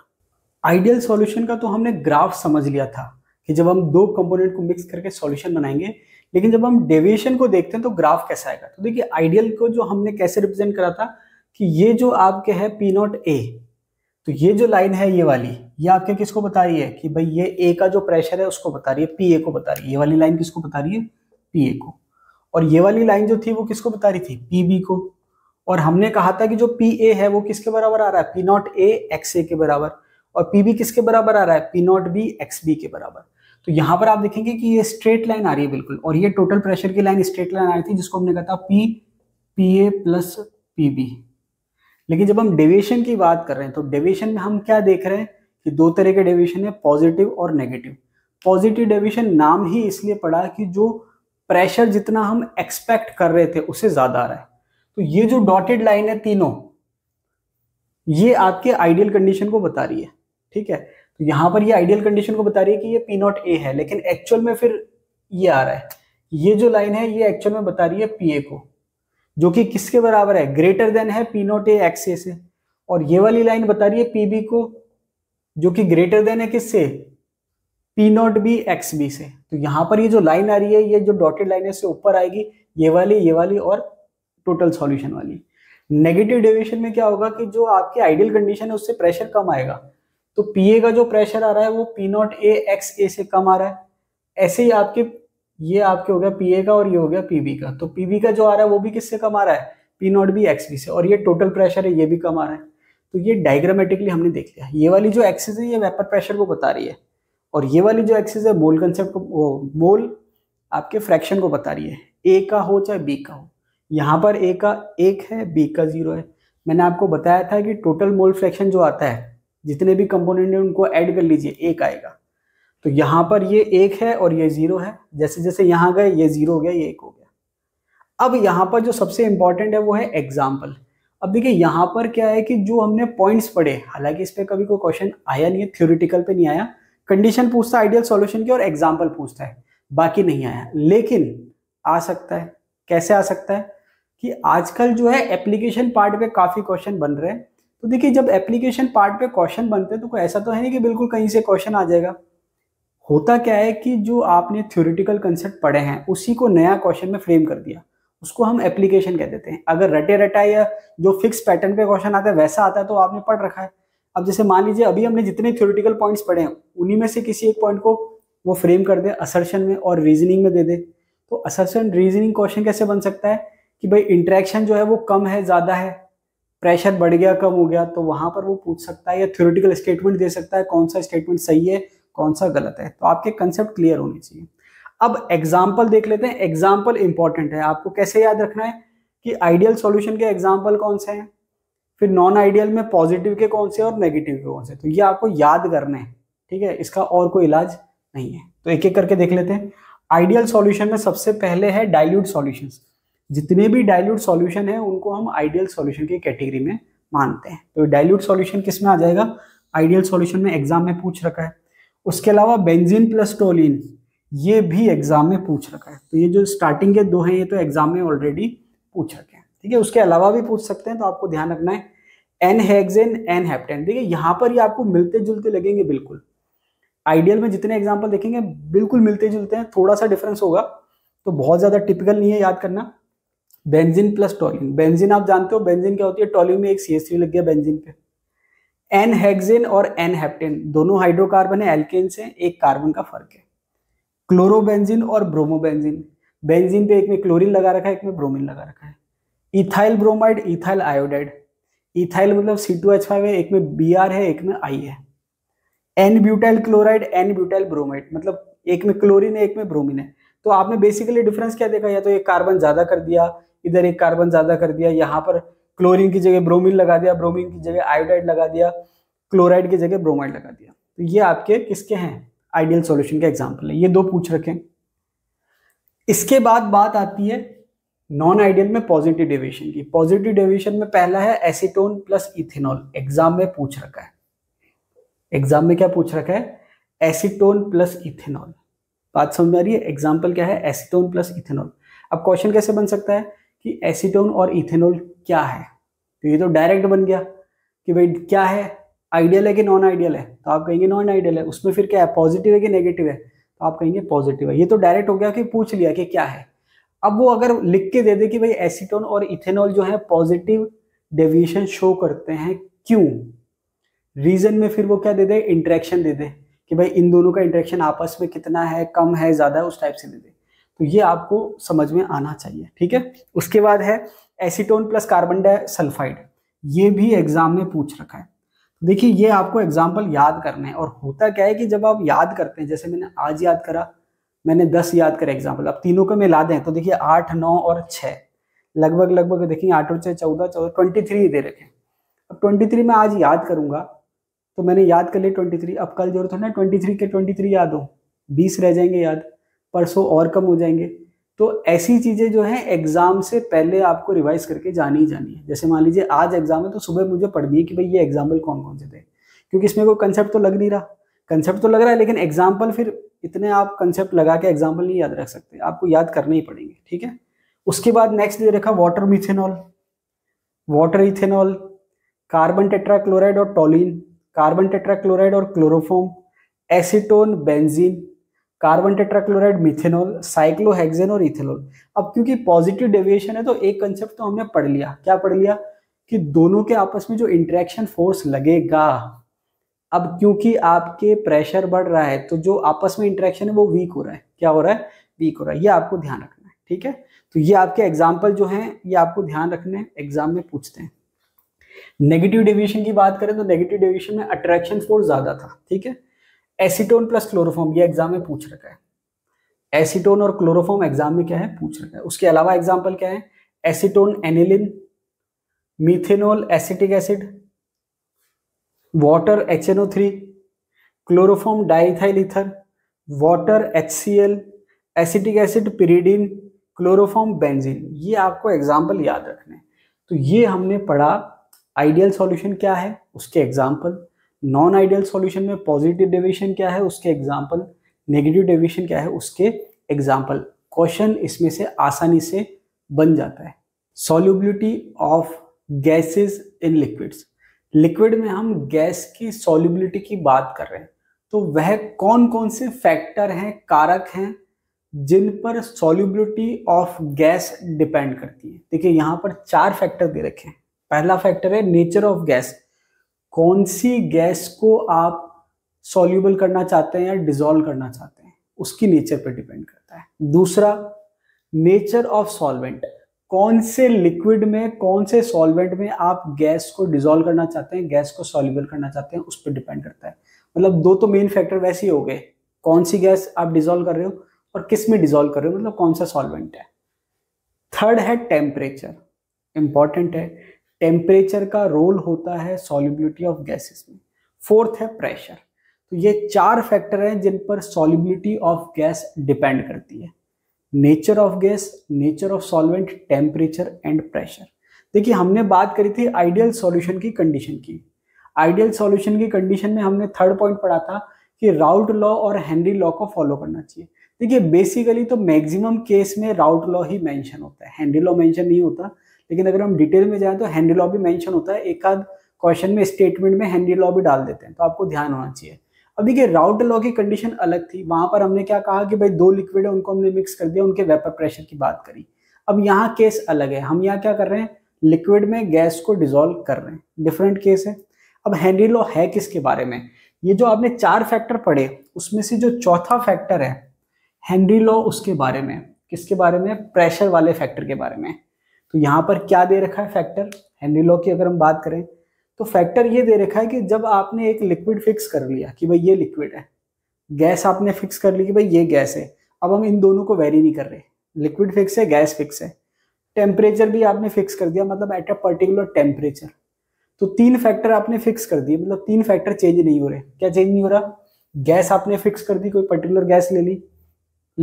आइडियल सॉल्यूशन का तो हमने ग्राफ समझ लिया था कि जब हम दो कंपोनेंट को मिक्स करके सॉल्यूशन बनाएंगे लेकिन जब हम डेविएशन को देखते हैं तो ग्राफ कैसा आएगा तो देखिए आइडियल को जो हमने कैसे रिप्रेजेंट करा था कि ये जो आपके है पी नॉट ए तो ये जो लाइन है ये वाली ये आपके किसको बता रही है कि भाई ये ए का जो प्रेशर है उसको बता रही है पी ए को बता रही है ये वाली लाइन किसको बता रही है पी ए को और ये वाली लाइन जो थी वो किसको बता रही थी पी बी को और हमने कहा था कि जो पी ए है वो किसके बराबर आ रहा है P not A x A के बराबर और पी बी किसके बराबर आ रहा है P not B x B के बराबर तो यहां पर आप देखेंगे कि ये स्ट्रेट लाइन आ रही है बिल्कुल और ये टोटल प्रेशर की लाइन स्ट्रेट लाइन आ रही थी जिसको हमने कहा था P P A plus P B लेकिन जब हम डेविएशन की बात कर रहे हैं तो डेविएशन में हम क्या देख रहे हैं कि दो तरह के डेविएशन है पॉजिटिव और नेगेटिव पॉजिटिव डेविएशन नाम ही इसलिए पड़ा कि जो प्रेशर जितना हम एक्सपेक्ट कर रहे थे उससे ज़्यादा आ रहा है तो ये जो डॉटेड लाइन है तीनों ये आपके आइडियल कंडीशन को बता रही है ठीक है तो यहाँ पर ये आइडियल कंडीशन को बता रही है कि ये पी नॉट ए है लेकिन एक्चुअल में फिर ये आ रहा है ये जो लाइन है ये एक्चुअल में बता रही है पी ए को जो कि किसके बराबर है ग्रेटर देन है P not A x A से और ये वाली लाइन बता रही है पी बी को जो कि ग्रेटर देन है किससे P not B x B से तो यहाँ पर ये जो लाइन आ रही है ये जो डॉटेड लाइन है इससे ऊपर आएगी ये वाली ये वाली और टोटल सॉल्यूशन वाली नेगेटिव डेविएशन में क्या होगा कि जो आपकी आइडियल कंडीशन है उससे प्रेशर कम आएगा तो पीए का जो प्रेशर आ रहा है वो P not A x A से कम आ रहा है ऐसे ही आपके ये आपके हो गया पीए का और ये हो गया पीबी का तो पीबी का जो आ रहा है वो भी किससे कम आ रहा है P not B x B से और ये टोटल प्रेशर है ये भी कम आ रहा है तो ये डायग्रामेटिकली हमने देख लिया ये वाली जो एक्सेस है ये वेपर प्रेशर को बता रही है और ये वाली जो एक्सेस है मोल कंसेप्ट को मोल आपके फ्रैक्शन को बता रही है ए का हो चाहे बी का हो यहाँ पर ए का एक है बी का जीरो है मैंने आपको बताया था कि टोटल मोल फ्रैक्शन जो आता है जितने भी कंपोनेंट हैं उनको ऐड कर लीजिए एक आएगा तो यहाँ पर ये एक है और ये ज़ीरो है जैसे जैसे यहाँ गए ये ज़ीरो हो गया ये एक हो गया अब यहाँ पर जो सबसे इम्पोर्टेंट है वो है एग्जाम्पल अब देखिए यहाँ पर क्या है कि जो हमने पॉइंट्स पढ़े हालांकि इस पर कभी कोई क्वेश्चन आया नहीं है थ्योरिटिकल पे नहीं आया कंडीशन पूछता आइडियल सॉल्यूशन की और एग्जाम्पल पूछता है बाकी नहीं आया लेकिन आ सकता है कैसे आ सकता है कि आजकल जो है एप्लीकेशन पार्ट पे काफ़ी क्वेश्चन बन रहे हैं तो देखिए जब एप्लीकेशन पार्ट पे क्वेश्चन बनते हैं तो कोई ऐसा तो है नहीं कि बिल्कुल कहीं से क्वेश्चन आ जाएगा होता क्या है कि जो आपने थ्योरिटिकल कंसेप्ट पढ़े हैं उसी को नया क्वेश्चन में फ्रेम कर दिया उसको हम एप्लीकेशन कह देते हैं अगर रटे रटा या जो फिक्स पैटर्न पे क्वेश्चन आता है वैसा आता है तो आपने पढ़ रखा है अब जैसे मान लीजिए अभी हमने जितने थ्योरिटिकल पॉइंट्स पढ़े हैं उन्हीं में से किसी एक पॉइंट को वो फ्रेम कर दे असर्शन में और रीजनिंग में दे दे तो असर्शन रीजनिंग क्वेश्चन कैसे बन सकता है कि भाई इंट्रैक्शन जो है वो कम है ज़्यादा है प्रेशर बढ़ गया कम हो गया तो वहां पर वो पूछ सकता है या थ्योरेटिकल स्टेटमेंट दे सकता है कौन सा स्टेटमेंट सही है कौन सा गलत है तो आपके कंसेप्ट क्लियर होने चाहिए अब एग्जाम्पल देख लेते हैं एग्जाम्पल इंपॉर्टेंट है आपको कैसे याद रखना है कि आइडियल सॉल्यूशन के एग्जाम्पल कौन से हैं फिर नॉन आइडियल में पॉजिटिव के कौन से और नेगेटिव के कौन से तो ये आपको याद करना है ठीक है इसका और कोई इलाज नहीं है तो एक एक करके देख लेते हैं आइडियल सॉल्यूशन में सबसे पहले है डाइल्यूट सॉल्यूशंस जितने भी डाइल्यूट सॉल्यूशन है उनको हम आइडियल सॉल्यूशन की कैटेगरी में मानते हैं तो डाइल्यूट सॉल्यूशन किस में आ जाएगा आइडियल सॉल्यूशन में एग्जाम में पूछ रखा है उसके अलावा बेंजीन प्लस टोलिन ये भी एग्जाम में पूछ रखा है तो ये जो स्टार्टिंग के दो हैं ये तो एग्जाम में ऑलरेडी पूछ रखे हैं ठीक है उसके अलावा भी पूछ सकते हैं तो आपको ध्यान रखना है एन हैगजेन एन हेप्टेन देखिए यहाँ पर ही आपको मिलते जुलते लगेंगे बिल्कुल आइडियल में जितने एग्जाम्पल देखेंगे बिल्कुल मिलते जुलते हैं थोड़ा सा डिफरेंस होगा तो बहुत ज़्यादा टिपिकल नहीं है याद करना बेंजिन प्लस टॉलिन बेंजिन आप जानते हो बेंजिन क्या होती है टॉलिन में एक सी एस लग गया बेंजिन पे एन हेक्सेन और एन हेप्टेन दोनों हाइड्रोकार्बन है एल्केन से एक कार्बन का फर्क है क्लोरोबेंजिन और ब्रोमोबेंजिन बेंजिन पे एक में क्लोरीन लगा रखा है एक में ब्रोमीन लगा रखा है ethyl bromide ethyl iodide ethyl मतलब सी टू एच फाइव है एक में बी आर है एक में आई है n butyl chloride n butyl bromide मतलब एक में क्लोरीन है एक में ब्रोमीन है तो आपने बेसिकली डिफरेंस क्या देखा या तो एक कार्बन ज्यादा कर दिया इधर एक कार्बन ज्यादा कर दिया यहाँ पर क्लोरीन की जगह ब्रोमीन लगा दिया ब्रोमीन की जगह आयोडाइड लगा दिया क्लोराइड की जगह ब्रोमाइड लगा दिया तो ये आपके किसके हैं आइडियल सॉल्यूशन के एग्जाम्पल है ये दो पूछ रखें इसके बाद बात आती है नॉन आइडियल में पॉजिटिव डेविएशन की पॉजिटिव डेविएशन में पहला है एसीटोन प्लस इथेनॉल एग्जाम में पूछ रखा है एग्जाम में क्या पूछ रखा है एसीटोन प्लस इथेनॉल बात समझ में आ रही है एग्जाम्पल क्या है एसीटोन प्लस इथेनॉल अब क्वेश्चन कैसे बन सकता है कि एसीटोन और इथेनॉल क्या है तो ये तो डायरेक्ट बन गया कि भाई क्या है आइडियल है कि नॉन आइडियल है तो आप कहेंगे नॉन आइडियल है उसमें फिर क्या है पॉजिटिव है कि नेगेटिव है तो आप कहेंगे पॉजिटिव है ये तो डायरेक्ट हो गया कि पूछ लिया कि क्या है अब वो अगर लिख के दे दे कि भाई एसीटोन और इथेनॉल जो है पॉजिटिव डेविएशन शो करते हैं क्यों रीजन में फिर वो क्या दे दे इंट्रैक्शन दे दे कि भाई इन दोनों का इंट्रैक्शन आपस में कितना है कम है ज़्यादा है उस टाइप से दे दे तो ये आपको समझ में आना चाहिए ठीक है उसके बाद है एसीटोन प्लस कार्बन डाइसल्फाइड ये भी एग्जाम में पूछ रखा है देखिए ये आपको एग्जाम्पल याद करना है और होता क्या है कि जब आप याद करते हैं जैसे मैंने आज याद करा मैंने दस याद करा एग्जाम्पल अब तीनों को मिला दें तो देखिए आठ नौ और छः लगभग लगभग देखिए आठ और छः चौदह चौदह ट्वेंटी थ्री दे रखे अब ट्वेंटी थ्री मैं आज याद करूंगा तो मैंने याद कर लिया ट्वेंटी थ्री अब कल जरूरत होना ट्वेंटी थ्री के ट्वेंटी थ्री याद हो बीस रह जाएंगे याद परसों और कम हो जाएंगे तो ऐसी चीज़ें जो है एग्ज़ाम से पहले आपको रिवाइज करके जानी ही जानी है जैसे मान लीजिए आज एग्ज़ाम है तो सुबह मुझे पढ़नी है कि भाई ये एग्जाम्पल कौन कौन से थे क्योंकि इसमें कोई कंसेप्ट तो लग नहीं रहा कंसेप्ट तो लग रहा है लेकिन एग्जाम्पल फिर इतने आप कंसेप्ट लगा के एग्जाम्पल नहीं याद रख सकते आपको याद करने ही पड़ेंगे ठीक है उसके बाद नेक्स्ट ये रखा water methanol water ethanol carbon tetrachloride और टॉलिन कार्बन टेट्राक्लोराइड और chloroform acetone benzene carbon tetrachloride methanol cyclohexane और इथेनॉल अब क्योंकि पॉजिटिव डेविएशन है तो एक कंसेप्ट तो हमने पढ़ लिया क्या पढ़ लिया कि दोनों के आपस में जो इंट्रैक्शन फोर्स लगेगा अब क्योंकि आपके प्रेशर बढ़ रहा है तो जो आपस में इंट्रैक्शन है वो वीक हो रहा है क्या हो रहा है वीक हो रहा है ये आपको ध्यान रखना है ठीक है तो ये आपके एग्जाम्पल जो है ये आपको ध्यान रखना है एग्जाम में पूछते हैं नेगेटिव डेविएशन की बात करें तो नेगेटिव डेविएशन में अट्रैक्शन फोर्स ज्यादा था ठीक है एसीटोन प्लस क्लोरोफॉर्म ये एग्जाम में पूछ रखा है एसीटोन और क्लोरोफॉर्म एग्जाम में क्या है पूछ रखा है उसके अलावा एग्जाम्पल क्या है acetone aniline methanol acetic acid water H N O three chloroform diethyl ether water H C L acetic acid pyridine chloroform benzene ये आपको एग्जाम्पल याद रखने तो ये हमने पढ़ा आइडियल सॉल्यूशन क्या है उसके एग्जाम्पल नॉन आइडियल सॉल्यूशन में पॉजिटिव डेविएशन क्या है उसके एग्जाम्पल नेगेटिव डेविएशन क्या है उसके एग्जाम्पल क्वेश्चन इसमें से आसानी से बन जाता है solubility of gases in liquids liquid में हम गैस की सॉल्युबिलिटी की बात कर रहे हैं तो वह कौन कौन से फैक्टर हैं कारक हैं जिन पर सॉल्युबिलिटी ऑफ गैस डिपेंड करती है देखिए यहाँ पर चार फैक्टर दे रखे हैं पहला फैक्टर है नेचर ऑफ गैस कौन सी गैस को आप सॉल्यूबल करना चाहते हैं या डिजोल्व करना चाहते हैं उसकी नेचर पर डिपेंड करता है दूसरा नेचर ऑफ सॉल्वेंट कौन से लिक्विड में कौन से सॉल्वेंट में आप गैस को डिजोल्व करना चाहते हैं गैस को सॉल्यूबल करना चाहते हैं उस पर डिपेंड करता है मतलब दो तो मेन फैक्टर वैसे ही हो गए कौन सी गैस आप डिजोल्व कर रहे हो और किस में डिजोल्व कर रहे हो मतलब कौन सा सॉल्वेंट है थर्ड है टेम्परेचर इंपॉर्टेंट है टेम्परेचर का रोल होता है सॉलिबिलिटी ऑफ गैसेस में फोर्थ है प्रेशर तो ये चार फैक्टर हैं जिन पर सॉलिबिलिटी ऑफ गैस डिपेंड करती है nature of gas nature of solvent temperature and pressure देखिए हमने बात करी थी आइडियल सॉल्यूशन की कंडीशन की आइडियल सॉल्यूशन की कंडीशन में हमने थर्ड पॉइंट पढ़ा था कि राउट लॉ और हेनरी लॉ को फॉलो करना चाहिए देखिए बेसिकली तो मैक्सिमम केस में राउट लॉ ही मेंशन होता है हेनरी लॉ मेंशन नहीं होता लेकिन अगर हम डिटेल में जाए तो हैंडी लॉ भी मैंशन होता है एक आध क्वेश्चन में स्टेटमेंट में हैंडी लॉ भी डाल देते हैं तो आपको ध्यान होना चाहिए अब देखिए राउट लॉ की कंडीशन अलग थी वहां पर हमने क्या कहा कि भाई दो लिक्विड है उनको हमने मिक्स कर दिया उनके वेपर प्रेशर की बात करी अब यहाँ केस अलग है हम यहाँ क्या कर रहे हैं लिक्विड में गैस को डिजोल्व कर रहे हैं डिफरेंट केस है अब हैंडी लॉ है किसके बारे में ये जो आपने चार फैक्टर पढ़े उसमें से जो चौथा फैक्टर है हैंडी लॉ उसके बारे में किसके बारे में प्रेशर वाले फैक्टर के बारे में तो यहाँ पर क्या दे रखा है फैक्टर हेनरी लॉ की अगर हम बात करें तो फैक्टर ये दे रखा है कि जब आपने एक लिक्विड फिक्स कर लिया कि भाई ये लिक्विड है गैस आपने फिक्स कर ली कि भाई ये गैस है अब हम इन दोनों को वेरी नहीं कर रहे लिक्विड फिक्स है गैस फिक्स है टेम्परेचर भी आपने फिक्स कर दिया मतलब एट अ पर्टिकुलर टेम्परेचर तो तीन फैक्टर आपने फिक्स कर दिए मतलब तीन फैक्टर चेंज नहीं हो रहे क्या चेंज नहीं हो रहा गैस आपने फिक्स कर दी कोई पर्टिकुलर गैस ले ली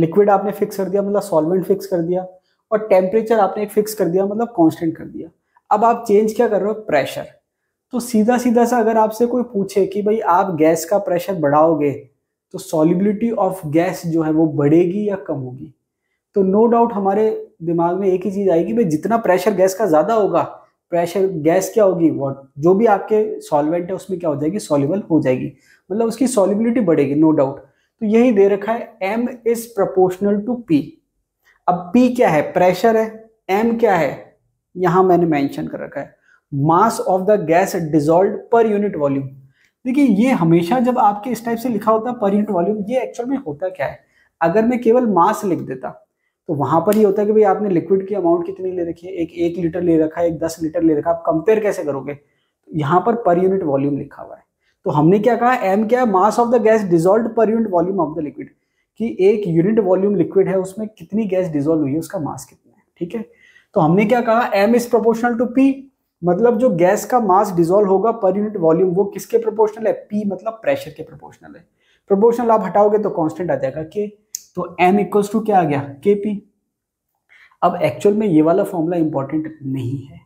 लिक्विड आपने फिक्स कर दिया मतलब सॉल्वेंट फिक्स कर दिया और टेम्परेचर आपने एक फिक्स कर दिया मतलब कॉन्स्टेंट कर दिया अब आप चेंज क्या कर रहे हो प्रेशर तो सीधा सीधा सा अगर आपसे कोई पूछे कि भाई आप गैस का प्रेशर बढ़ाओगे तो सॉलिबिलिटी ऑफ गैस जो है वो बढ़ेगी या कम होगी तो नो डाउट हमारे दिमाग में एक ही चीज़ आएगी भाई जितना प्रेशर गैस का ज़्यादा होगा प्रेशर गैस क्या होगी वॉट जो भी आपके सॉल्वेंट है उसमें क्या हो जाएगी सॉलिबल हो जाएगी मतलब उसकी सॉलिबिलिटी बढ़ेगी नो डाउट तो यही दे रखा है m is proportional to P अब पी क्या है प्रेशर है एम क्या है यहां मैंने मेंशन कर रखा है mass of the gas dissolve per unit volume देखिए ये हमेशा जब आपके इस टाइप से लिखा होता है पर यूनिट वॉल्यूम ये एक्चुअल में होता क्या है अगर मैं केवल मास लिख देता तो वहां पर ये होता है कि भाई आपने लिक्विड की अमाउंट कितनी ले रखी है एक एक लीटर ले रखा है एक दस लीटर ले रखा है आप कंपेयर कैसे करोगे यहाँ पर पर यूनिट वॉल्यूम लिखा हुआ है तो हमने क्या कहा एम क्या है mass of the gas dissolve per unit volume of the liquid कि एक यूनिट वॉल्यूम लिक्विड है उसमें कितनी गैस डिजोल्व हुई है उसका मास कितना है ठीक है तो हमने क्या कहा m is proportional to P मतलब जो गैस का मास डिजोल्व होगा पर यूनिट वॉल्यूम वो किसके प्रोपोर्शनल है पी मतलब प्रेशर के प्रोपोर्शनल है प्रोपोर्शनल आप हटाओगे तो कॉन्स्टेंट आ जाएगा के तो एम इक्वल्स टू क्या आ गया के पी अब एक्चुअल में ये वाला फॉर्मूला इंपॉर्टेंट नहीं है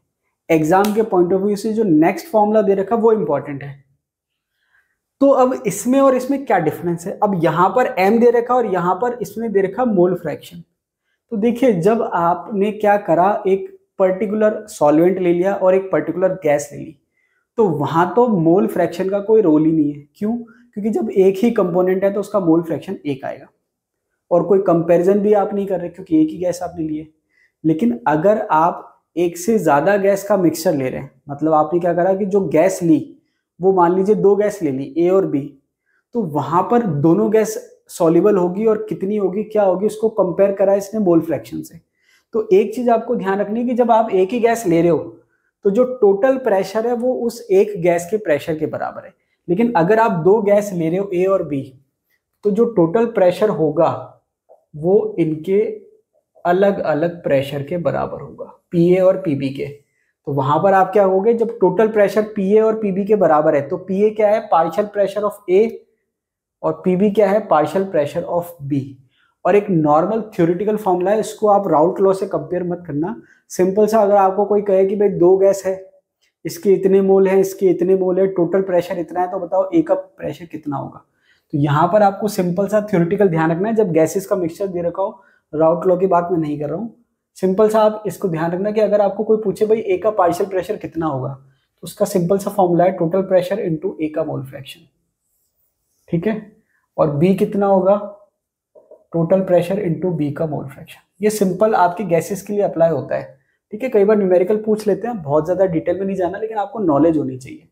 एग्जाम के पॉइंट ऑफ व्यू से जो नेक्स्ट फॉर्मूला दे रखा वो इंपॉर्टेंट है तो अब इसमें और इसमें क्या डिफरेंस है अब यहाँ पर एम दे रखा और यहाँ पर इसमें दे रखा मोल फ्रैक्शन तो देखिए जब आपने क्या करा एक पर्टिकुलर सॉल्वेंट ले लिया और एक पर्टिकुलर गैस ले ली तो वहां तो मोल फ्रैक्शन का कोई रोल ही नहीं है क्यों क्योंकि जब एक ही कंपोनेंट है तो उसका मोल फ्रैक्शन एक आएगा और कोई कंपैरिजन भी आप नहीं कर रहे क्योंकि एक ही गैस आपने लिए लेकिन अगर आप एक से ज़्यादा गैस का मिक्सचर ले रहे हैं मतलब आपने क्या करा कि जो गैस ली वो मान लीजिए दो गैस ले ली ए और बी तो वहां पर दोनों गैस सोलिबल होगी और कितनी होगी क्या होगी उसको कंपेयर करा इसने बोल फ्रैक्शन से तो एक चीज आपको ध्यान रखनी है कि जब आप एक ही गैस ले रहे हो तो जो टोटल प्रेशर है वो उस एक गैस के प्रेशर के बराबर है लेकिन अगर आप दो गैस ले रहे हो ए और बी तो जो टोटल प्रेशर होगा वो इनके अलग अलग प्रेशर के बराबर होगा पी ए और पी बी के तो वहां पर आप क्या होगे जब टोटल प्रेशर पी ए और पीबी के बराबर है तो पी ए क्या है पार्शियल प्रेशर ऑफ ए और पीबी क्या है पार्शियल प्रेशर ऑफ बी और एक नॉर्मल थ्योरिटिकल फॉर्मूला है इसको आप राउट लॉ से कंपेयर मत करना सिंपल सा अगर आपको कोई कहे कि भाई दो गैस है इसके इतने मोल हैं इसके इतने मोल है टोटल प्रेशर इतना है तो बताओ ए का प्रेशर कितना होगा तो यहाँ पर आपको सिंपल सा थ्योरिटिकल ध्यान रखना है जब गैसेस का मिक्सचर दे रखा हो राउट लॉ की बात मैं नहीं कर रहा हूँ सिंपल सा आप इसको ध्यान रखना कि अगर आपको कोई पूछे भाई ए का पार्शियल प्रेशर कितना होगा तो उसका सिंपल सा फॉर्मूला है टोटल प्रेशर इंटू ए का मोल फ्रैक्शन ठीक है और बी कितना होगा टोटल प्रेशर इंटू बी का मोल फ्रैक्शन ये सिंपल आपके गैसेस के लिए अप्लाई होता है ठीक है कई बार न्यूमेरिकल पूछ लेते हैं बहुत ज़्यादा डिटेल में नहीं जाना लेकिन आपको नॉलेज होनी चाहिए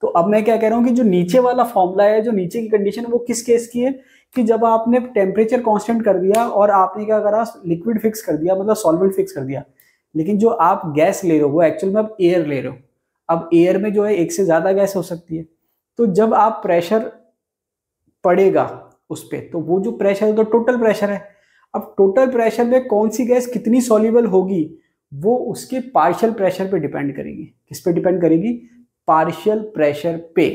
तो अब मैं क्या कह रहा हूँ कि जो नीचे वाला फॉर्मूला है जो नीचे की कंडीशन है वो किस केस की है कि जब आपने टेम्परेचर कॉन्स्टेंट कर दिया और आपने क्या करा लिक्विड फिक्स कर दिया मतलब सॉल्वेंट फिक्स कर दिया लेकिन जो आप गैस ले रहे हो वो एक्चुअल में आप एयर ले रहे हो अब एयर में जो है एक से ज़्यादा गैस हो सकती है तो जब आप प्रेशर पड़ेगा उस पर तो वो जो प्रेशर है तो टोटल प्रेशर है अब टोटल प्रेशर में कौन सी गैस कितनी सॉल्यूबल होगी वो उसके पार्शियल प्रेशर पे डिपेंड करेगी किस पे डिपेंड करेगी पार्शियल प्रेशर पे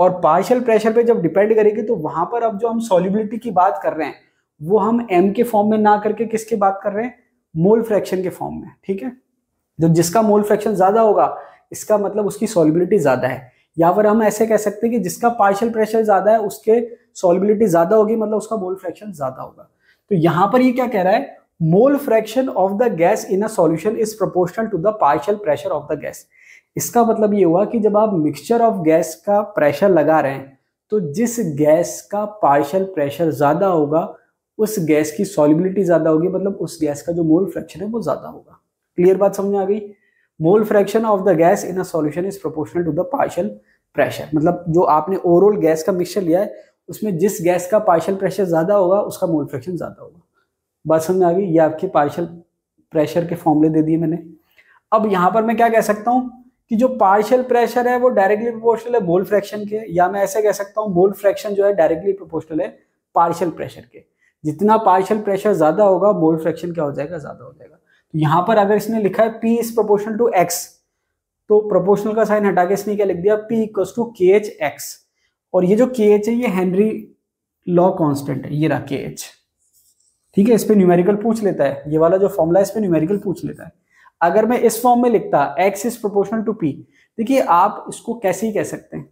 और पार्शियल प्रेशर पे जब डिपेंड करेगी तो वहां पर अब जो हम सोलिबिलिटी की बात कर रहे हैं वो हम एम के फॉर्म में ना करके किसके बात कर रहे हैं मोल फ्रैक्शन के फॉर्म में ठीक है जो जिसका मोल फ्रैक्शन ज्यादा होगा इसका मतलब उसकी सॉलिबिलिटी ज्यादा है या फिर हम ऐसे कह सकते हैं कि जिसका पार्शियल प्रेशर ज्यादा है उसके सॉलिबिलिटी ज्यादा होगी मतलब उसका मोल फ्रैक्शन ज्यादा होगा तो यहां पर ये क्या कह रहा है mole fraction of the gas in a solution is proportional to the partial pressure of the gas इसका मतलब ये हुआ कि जब आप मिक्सचर ऑफ गैस का प्रेशर लगा रहे हैं तो जिस गैस का पार्शल प्रेशर ज़्यादा होगा उस गैस की सॉलिबिलिटी ज़्यादा होगी मतलब उस गैस का जो मोल फ्रैक्शन है वो ज़्यादा होगा क्लियर बात समझ आ गई mole fraction of the gas in a solution is proportional to the partial pressure मतलब जो आपने ओवरऑल गैस का मिक्सचर लिया है उसमें जिस गैस का पार्शल प्रेशर ज़्यादा होगा उसका मोल फ्रैक्शन ज़्यादा होगा बात समझ आ गई ये आपके पार्शल प्रेशर के फॉर्मूले दे दिए मैंने अब यहाँ पर मैं क्या कह सकता हूँ कि जो पार्शियल प्रेशर है वो डायरेक्टली प्रोपोर्शनल है बोल फ्रैक्शन के या मैं ऐसे कह सकता हूँ बोल फ्रैक्शन जो है डायरेक्टली प्रोपोर्शनल है पार्शियल प्रेशर के जितना पार्शियल प्रेशर ज्यादा होगा बोल फ्रैक्शन क्या हो जाएगा ज्यादा हो जाएगा तो यहाँ पर अगर इसने लिखा है P is proportional to x तो प्रोपोर्शनल का साइन हटा के इसने क्या लिख दिया P equals to K H x और ये जो के एच है ये हेनरी लॉ कॉन्स्टेंट है ये रहा के एच ठीक है इस पर न्यूमेरिकल पूछ लेता है ये वाला जो फॉर्मूला है इस पर न्यूमेरिकल पूछ लेता है अगर मैं इस फॉर्म में लिखता x is proportional to P देखिए आप इसको कैसे ही कह सकते हैं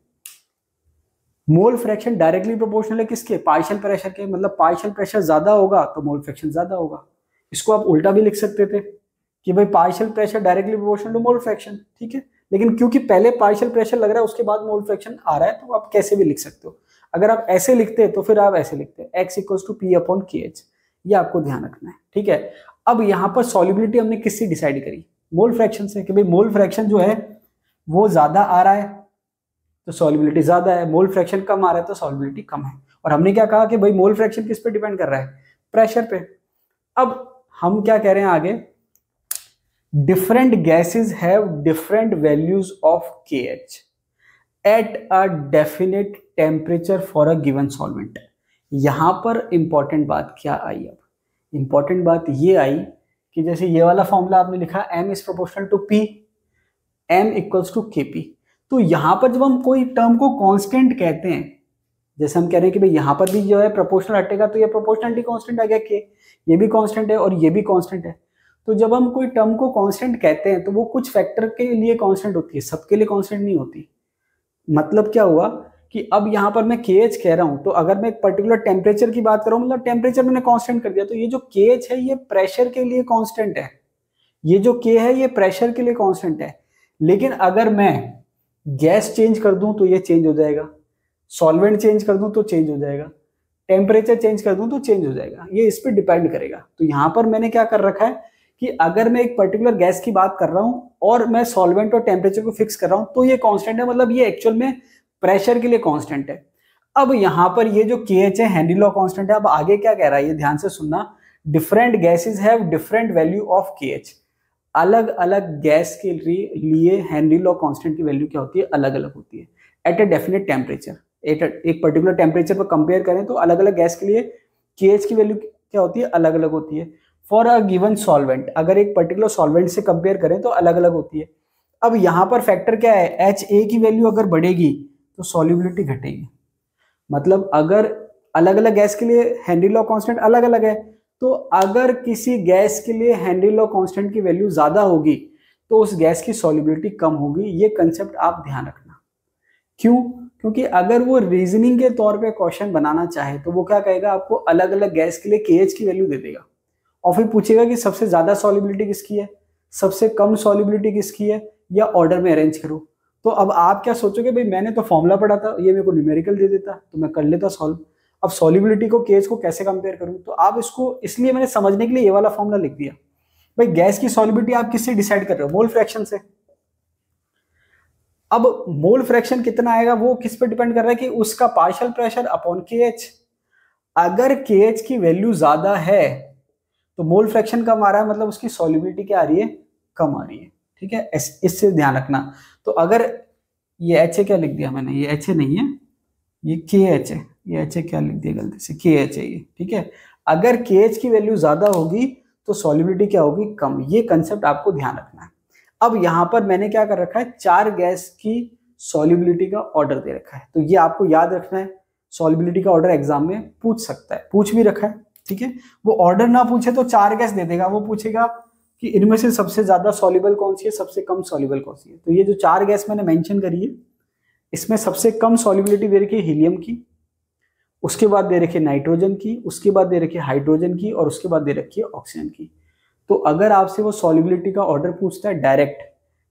मोल फ्रैक्शन डायरेक्टली प्रोपोर्शनल है किसके पार्शियल प्रेशर के मतलब पार्शियल प्रेशर ज्यादा होगा तो मोल फ्रैक्शन ज्यादा होगा इसको आप उल्टा भी लिख सकते थे कि भाई partial pressure directly proportional to mole fraction ठीक है लेकिन क्योंकि पहले पार्शियल प्रेशर लग रहा है उसके बाद मोल फ्रैक्शन आ रहा है तो आप कैसे भी लिख सकते हो अगर आप ऐसे लिखते तो फिर आप ऐसे लिखते x equal to P upon K H ये आपको ध्यान रखना है ठीक है अब यहां पर सॉलिबिलिटी हमने किससे डिसाइड करी मोल फ्रैक्शन से कि भाई मोल फ्रैक्शन जो है वो ज़्यादा आ रहा है तो सॉलिबिलिटी ज़्यादा है मोल फ्रैक्शन कम आ रहा है तो सॉलिबिलिटी कम है और हमने क्या कहा कि भाई मोल फ्रैक्शन किस पे डिपेंड कर रहा है प्रेशर पे अब हम क्या कह रहे हैं आगे different gases have different values of K H at a definite temperature for a given solvent यहां पर इंपॉर्टेंट बात क्या आई अब इंपॉर्टेंट बात ये आई कि जैसे ये वाला फॉर्मूला आपने लिखा m is proportional to P m equals to K P तो यहाँ पर जब हम कोई टर्म को कांस्टेंट कहते हैं जैसे हम कह रहे हैं कि भाई यहाँ पर भी जो है प्रोपोर्शनल हटेगा तो ये प्रोपोर्शनलिटी कांस्टेंट आ गया के ये भी कांस्टेंट है और ये भी कांस्टेंट है तो जब हम कोई टर्म को कांस्टेंट कहते हैं तो वो कुछ फैक्टर के लिए कांस्टेंट होती है सबके लिए कांस्टेंट नहीं होती मतलब क्या हुआ कि अब यहाँ पर मैं के कह रहा हूँ तो अगर मैं एक पर्टिकुलर टेम्परेचर की बात करूँ मतलब टेम्परेचर मैंने कांस्टेंट कर दिया तो ये जो के है ये प्रेशर के लिए कांस्टेंट है ये जो के है ये प्रेशर के लिए कांस्टेंट है लेकिन अगर मैं गैस चेंज कर दूं तो ये चेंज हो जाएगा सॉल्वेंट चेंज कर दूं तो चेंज हो जाएगा टेम्परेचर चेंज कर दूं तो चेंज हो जाएगा ये इस पर डिपेंड करेगा तो यहाँ पर मैंने क्या कर रखा है कि अगर मैं एक पर्टिकुलर गैस की बात कर रहा हूं और मैं सॉल्वेंट और टेम्परेचर को फिक्स कर रहा हूँ तो ये कांस्टेंट है मतलब ये एक्चुअल में प्रेशर के लिए कांस्टेंट है अब यहां पर ये जो के एच है हैंडी कांस्टेंट है अब आगे क्या कह रहा है ये ध्यान से सुनना different gases have different value of K H अलग अलग गैस के लिए हैंडी लॉ कांस्टेंट की वैल्यू क्या होती है अलग अलग होती है at a definite temperature at एक पर्टिकुलर टेम्परेचर पर कंपेयर करें तो अलग अलग गैस के लिए के एच की वैल्यू क्या होती है अलग अलग होती है फॉर अ गिवन सॉल्वेंट अगर एक पर्टिकुलर सॉल्वेंट से कंपेयर करें तो अलग अलग होती है अब यहाँ पर फैक्टर क्या है एच ए की वैल्यू अगर बढ़ेगी तो सॉल्युबिलिटी घटेगी मतलब अगर अलग अलग गैस के लिए हेनरी लॉ कांस्टेंट अलग अलग है तो अगर किसी गैस के लिए हेनरी लॉ कांस्टेंट की वैल्यू ज़्यादा होगी तो उस गैस की सॉल्युबिलिटी कम होगी ये कंसेप्ट आप ध्यान रखना क्यों क्योंकि अगर वो रीजनिंग के तौर पे क्वेश्चन बनाना चाहे तो वो क्या कहेगा आपको अलग अलग गैस के लिए के की वैल्यू दे देगा और फिर पूछेगा कि सबसे ज़्यादा सॉल्युबिलिटी किसकी है सबसे कम सॉल्युबिलिटी किसकी है या ऑर्डर में अरेंज करो तो अब आप क्या सोचोगे भाई मैंने तो फॉर्मूला पढ़ा था ये मेरे को न्यूमेरिकल दे देता तो मैं कर लेता सॉल्व अब सॉल्युबिलिटी को केस को कैसे कंपेयर करूँ तो आप इसको इसलिए मैंने समझने के लिए ये वाला फॉर्मूला लिख दिया भाई गैस की सॉल्युबिलिटी आप किससे डिसाइड कर रहे हो मोल फ्रैक्शन से अब मोल फ्रैक्शन कितना आएगा वो किस पे डिपेंड कर रहा है कि उसका partial pressure upon K H अगर के की वैल्यू ज्यादा है तो मोल फ्रैक्शन कम आ रहा है मतलब उसकी सॉल्युबिलिटी क्या आ रही है कम आ रही है ठीक है इससे ध्यान रखना तो अगर ये एच ए क्या लिख दिया मैंने ये एच ए नहीं है ये के एच ए ये एच ए क्या लिख दिया गलती से के एच ए ये ठीक है अगर के एच की वैल्यू ज़्यादा होगी तो सॉलिबिलिटी क्या होगी कम ये कंसेप्ट आपको ध्यान रखना है अब यहां पर मैंने क्या कर रखा है चार गैस की सॉलिबिलिटी का ऑर्डर दे रखा है तो ये आपको याद रखना है सॉलिबिलिटी का ऑर्डर एग्जाम में पूछ सकता है पूछ भी रखा है ठीक है वो ऑर्डर ना पूछे तो चार गैस दे देगा वो पूछेगा कि इनमें से सबसे ज़्यादा सॉल्युबल कौन सी है सबसे कम सॉल्युबल कौन सी है तो ये जो चार गैस मैंने मेंशन करी है इसमें सबसे कम सॉल्युबिलिटी दे रखी है हीलियम की उसके बाद दे रखी है नाइट्रोजन की उसके बाद दे रखी है हाइड्रोजन की और उसके बाद दे रखी है ऑक्सीजन की तो अगर आपसे वो सॉल्युबिलिटी का ऑर्डर पूछता है डायरेक्ट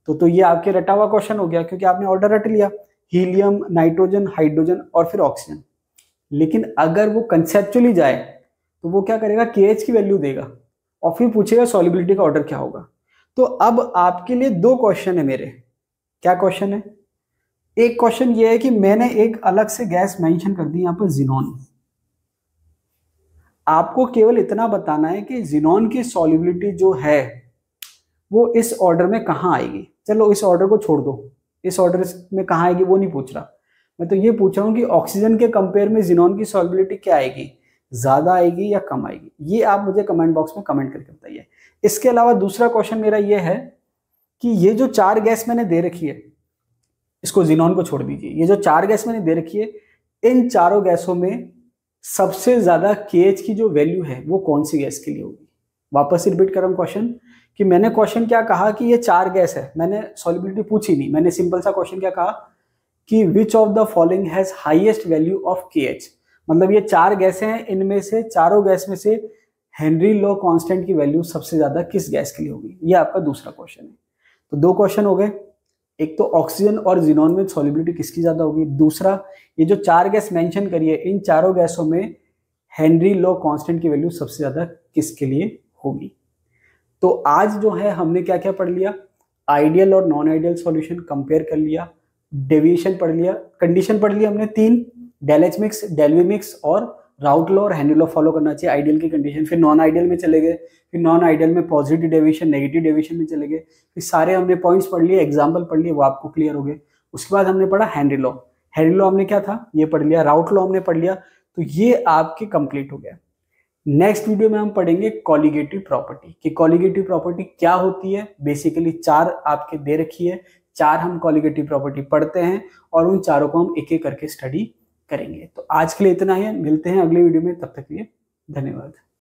तो तो ये आपके रटा हुआ क्वेश्चन हो गया क्योंकि आपने ऑर्डर रट लिया हीलियम नाइट्रोजन हाइड्रोजन और फिर ऑक्सीजन लेकिन अगर वो कंसेप्चुअली जाए तो वो क्या करेगा के की वैल्यू देगा और फिर पूछेगा सॉलिबिलिटी का ऑर्डर क्या होगा तो अब आपके लिए दो क्वेश्चन है मेरे क्या क्वेश्चन है एक क्वेश्चन ये है कि मैंने एक अलग से गैस मेंशन कर दी यहां पर जिनोन आपको केवल इतना बताना है कि जिनोन की सॉलिबिलिटी जो है वो इस ऑर्डर में कहा आएगी चलो इस ऑर्डर को छोड़ दो इस ऑर्डर में कहां आएगी वो नहीं पूछ रहा मैं तो ये पूछ रहा हूं कि ऑक्सीजन के कंपेयर में जिनोन की सॉलिबिलिटी क्या आएगी ज़्यादा आएगी या कम आएगी ये आप मुझे कमेंट बॉक्स में कमेंट करके बताइए इसके अलावा दूसरा क्वेश्चन मेरा ये है कि ये जो चार गैस मैंने दे रखी है इसको जिनॉन को छोड़ दीजिए ये जो चार गैस मैंने दे रखी है इन चारों गैसों में सबसे ज़्यादा के की जो वैल्यू है वो कौन सी गैस के लिए होगी वापस रिपीट करूँ क्वेश्चन कि मैंने क्वेश्चन क्या कहा कि ये चार गैस है मैंने सॉलिबिलिटी पूछी नहीं मैंने सिंपल सा क्वेश्चन क्या कहा कि which of the following has highest value of K H मतलब ये चार गैसें हैं इनमें से चारों गैस में से हेनरी लॉ कांस्टेंट की वैल्यू सबसे ज्यादा किस गैस के लिए होगी ये आपका दूसरा क्वेश्चन है तो दो क्वेश्चन हो गए एक तो ऑक्सीजन और जीनोन में सॉलिबिलिटी किसकी ज्यादा होगी दूसरा ये जो चार गैस मेंशन करिए इन चारों गैसों में हेनरी लॉ कांस्टेंट की वैल्यू सबसे ज्यादा किसके लिए होगी तो आज जो है हमने क्या क्या पढ़ लिया आइडियल और नॉन आइडियल सॉल्यूशन कंपेयर कर लिया डेविएशन पढ़ लिया कंडीशन पढ़ लिया हमने तीन del H mix del V mix और राउट लो और हैंडल लॉ फॉलो करना चाहिए आइडियल की कंडीशन फिर नॉन आइडियल में चले गए फिर नॉन आइडियल में पॉजिटिव डेविएशन नेगेटिव डेविएशन में चले गए फिर सारे हमने पॉइंट्स पढ़ लिए एग्जाम्पल पढ़ लिए वो आपको क्लियर हो गए उसके बाद हमने पढ़ा हैंडल लॉ हैंडल लॉ हमने क्या था ये पढ़ लिया राउट लो हमने पढ़ लिया तो ये आपके कंप्लीट हो गया नेक्स्ट वीडियो में हम पढ़ेंगे कॉलिगेटिव प्रॉपर्टी कि कॉलिगेटिव प्रॉपर्टी क्या होती है बेसिकली चार आपके दे रखी है चार हम कॉलिगेटिव प्रॉपर्टी पढ़ते हैं और उन चारों को हम एक एक करके स्टडी करेंगे तो आज के लिए इतना ही है। मिलते हैं अगले वीडियो में तब तक के लिए धन्यवाद